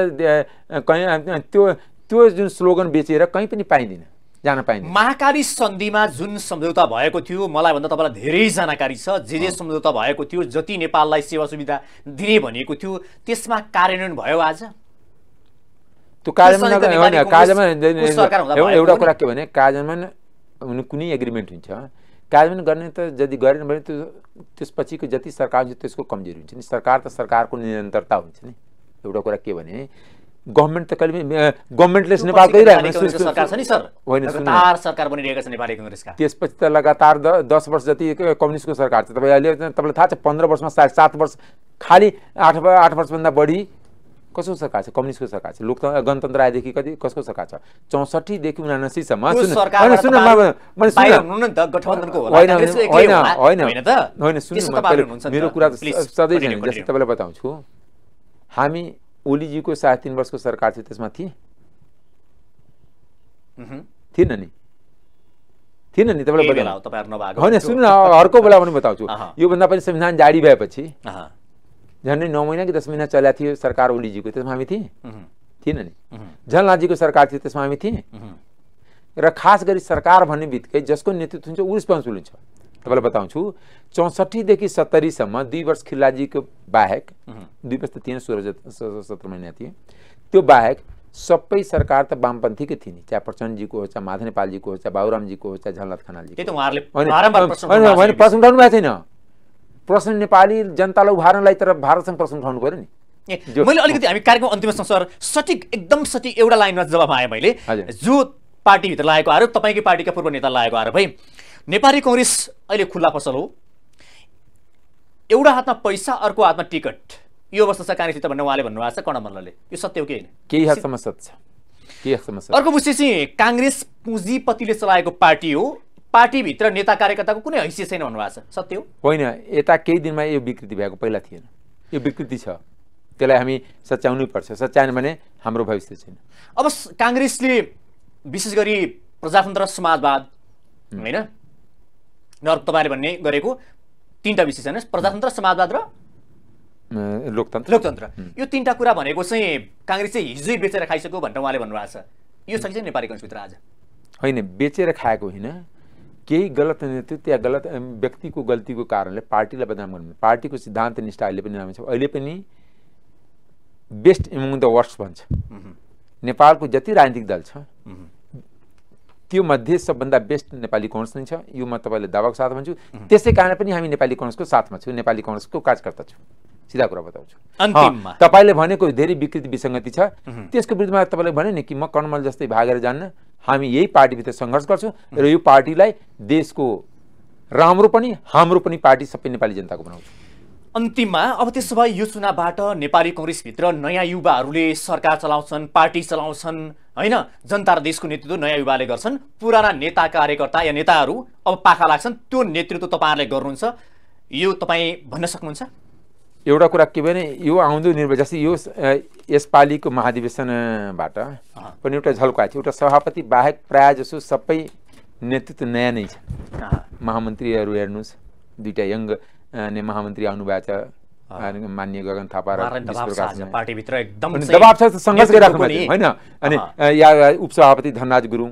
B: कहीँ त्यो त्यो जुन स्लोगन बेचेर कहीँ पनि पाइँदैन जान पाइँदैन महाकाली सन्धिमा जुन सम्झौता भएको
A: थियो मलाई भन्दा तपाईँलाई धेरै जानकारी छ जे जे सम्झौता भएको थियो जति नेपाललाई सेवा सुविधा दिने भनेको थियो त्यसमा कार्यान्वयन भयो आज
B: त्यो कार्यान्वयन कार्यान्वयन एउटा कुरा के भने कार्यान्वयन हुनु कुनै एग्रिमेन्ट हुन्छ कार्यान्वयन गर्ने त यदि गरेन भने त्यो त्यसपछिको जति सरकार हुन्छ त्यसको कमजोरी हुन्छ नि सरकार त सरकारको निरन्तरता हुन्छ नि एउटा कुरा के भने गभर्मेन्ट त कहिले पनि गभर्मेन्टले नेपालकै त्यसपछि त लगातार दस वर्ष जति कम्युनिस्टको सरकार छ तपाईँ अहिले तपाईँलाई थाहा छ पन्ध्र वर्षमा साढे सात वर्ष खालि आठ आठ वर्षभन्दा बढी कसको सरकार छ कम्युनिस्टको सरकार छ लोकतन्त्र गणतन्त्र आएदेखि कति कसको सरकार छ चौसठीदेखि उनासीसम्म होइन होइन होइन सुन्नु मेरो कुरा सधैँ जस्तै तपाईँलाई बताउँछु हामी ओलीजीको साढे तिन वर्षको सरकार थियो त्यसमा थिएँ थिएन नि थिएन नि तपाईँलाई होइन सुन्नु न अर्को बेला पनि बताउँछु योभन्दा पनि संविधान जारी भएपछि झन्डै नौ महिना कि दस महिना चल्या थियो सरकार ओलीजीको त्यसमा हामी थियौँ थिएन नि झलनाजीको सरकार थियो त्यसमा हामी थियौँ र खास गरी सरकार भन्ने बित्तिकै जसको नेतृत्व हुन्छ ऊ रेस्पोन्सिबल हुन्छ तपाईँलाई बताउँछु चौसठीदेखि सत्तरीसम्म दुई वर्ष खिल्लाजीको बाहेक दुई वर्ष त थिएन सोह्र सत्र महिना थिए त्यो बाहेक सबै सरकार त वामपन्थीकै थिए नि चाहे प्रचण्डजीको होस् चाहे माधव नेपालजीको होस् चाहे बाबुरामजीको होस् चाहे झलनाथ खनालजी प्रश्न उठाउनु भएको छैन प्रश्न नेपाली जनतालाई उभार्नलाई तर भारतसँग प्रश्न उठाउनु पऱ्यो
A: नि मैले अलिकति हामी कार्यक्रम अन्तिममा सर सठिक एकदम सठिक एउटा लाइनमा जवाब आएँ मैले जो पार्टीभित्र लागेको आरोप तपाईँकै पार्टीका पूर्व नेता लागेको आरोप है नेपाली कङ्ग्रेस अहिले खुल्ला पसल हो एउटा हातमा पैसा अर्को हातमा टिकट यो अवस्था छ काङ्ग्रेससित भन्ने उहाँले भन्नुभएको छ कर्ण मल्लले यो सत्य हो कि होइन
B: केही हदसम्म सत्य छ अर्को
A: विषय चाहिँ काङ्ग्रेस पुँजीपतिले चलाएको पार्टी हो पार्टीभित्र नेता कार्यकर्ताको कुनै हैसियत छैन भन्नुभएको छ सत्य हो
B: होइन यता केही दिनमा यो विकृति भएको पहिला थिएन यो विकृति छ त्यसलाई हामी सच्याउनै पर्छ सच्याएन भने हाम्रो भविष्य छैन
A: अब काङ्ग्रेसले विशेष गरी प्रजातन्त्र समाजवाद होइन नर तपाईँले भन्ने गरेको तिनवटा विशेषण प्रजातन्त्र समाजवाद र
B: लोकतन्त्र लोकतन्त्र
A: यो तिनवटा कुरा भनेको चाहिँ काङ्ग्रेस चाहिँ हिजै बेचेर खाइसक्यो भनेर उहाँले भन्नुभएको छ यो सकिन्छ नेपाली कङ्ग्रेसभित्र आज
B: होइन बेचेर खाएको होइन केही गलत नेतृत्व या गलत व्यक्तिको गल्तीको कारणले पार्टीलाई बदनाम गर्नु पार्टीको सिद्धान्त निष्ठा अहिले पनि राम्रो छ अहिले पनि बेस्ट एमङ द वर्स भन्छ नेपालको जति राजनीतिक दल छ त्यो मध्ये सबभन्दा बेस्ट नेपाली कङ्ग्रेस नै छ यो म तपाईँले दावाको साथ भन्छु त्यसै कारण पनि हामी नेपाली कङ्ग्रेसको साथमा छौँ नेपाली कङ्ग्रेसको कार्यकर्ता छौँ सिधा कुरा
C: बताउँछु
B: तपाईँले भनेको धेरै विकृति विसङ्गति छ त्यसको विरुद्धमा तपाईँले भने नि कि म कणमल जस्तै भागेर जान्न हामी यही पार्टीभित्र सङ्घर्ष गर्छौँ र यो पार्टीलाई देशको राम्रो पनि हाम्रो पनि पार्टी सबै नेपाली जनताको बनाउँछौँ
A: अन्तिममा अब त्यसो भए यो चुनावबाट नेपाली कङ्ग्रेसभित्र नयाँ युवाहरूले सरकार चलाउँछन् पार्टी चलाउँछन् होइन जनता र देशको नेतृत्व नयाँ युवाले गर्छन् पुराना नेता कार्यकर्ता या नेताहरू अब पाखा लाग्छन् त्यो नेतृत्व तपाईँहरूले गर्नुहुन्छ यो तपाईँ भन्न सक्नुहुन्छ
B: एउटा कुरा के भने यो आउँदो निर्वाचन जस्तै यो यसपालिको महाधिवेशनबाट पनि एउटा आएको थियो एउटा सभापति बाहेक प्रायः जसो सबै नेतृत्व नयाँ नै छ महामन्त्रीहरू हेर्नुहोस् दुइटा यङ अनि महामन्त्री आउनुभएको छ मान्य गगन थापा पार्टीभित्र एकदम दबाब छ सङ्घर्ष गरिराख्नु होइन अनि या उपसभापति धनराज गुरुङ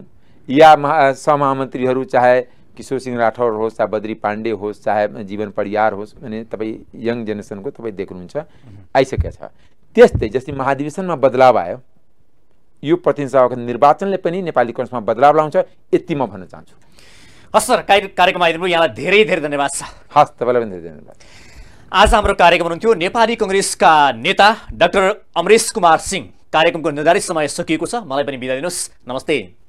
B: या महा सहमहामन्त्रीहरू चाहे किशोर सिंह राठौर होस् चाहे बद्री पाण्डे होस् चाहे जीवन परियार होस् भने तपाईँ यङ जेनेरेसनको तपाईँ देख्नुहुन्छ आइसकेको छ त्यस्तै जस्तै महाधिवेशनमा बदलाव आयो यो प्रतिनिधि सभाको निर्वाचनले पनि नेपाली कङ्ग्रेसमा बदलाव लाउँछ यति म भन्न चाहन्छु
A: हस् सर कार्यक्रम आइदिनु यहाँलाई धेरै धेरै धन्यवाद छ हस् तपाईँलाई पनि धेरै धन्यवाद आज हाम्रो कार्यक्रम हुनुहुन्थ्यो नेपाली कङ्ग्रेसका नेता डाक्टर अमरेश कुमार सिंह कार्यक्रमको निर्धारित समय सकिएको छ मलाई पनि बिदा दिनुहोस् नमस्ते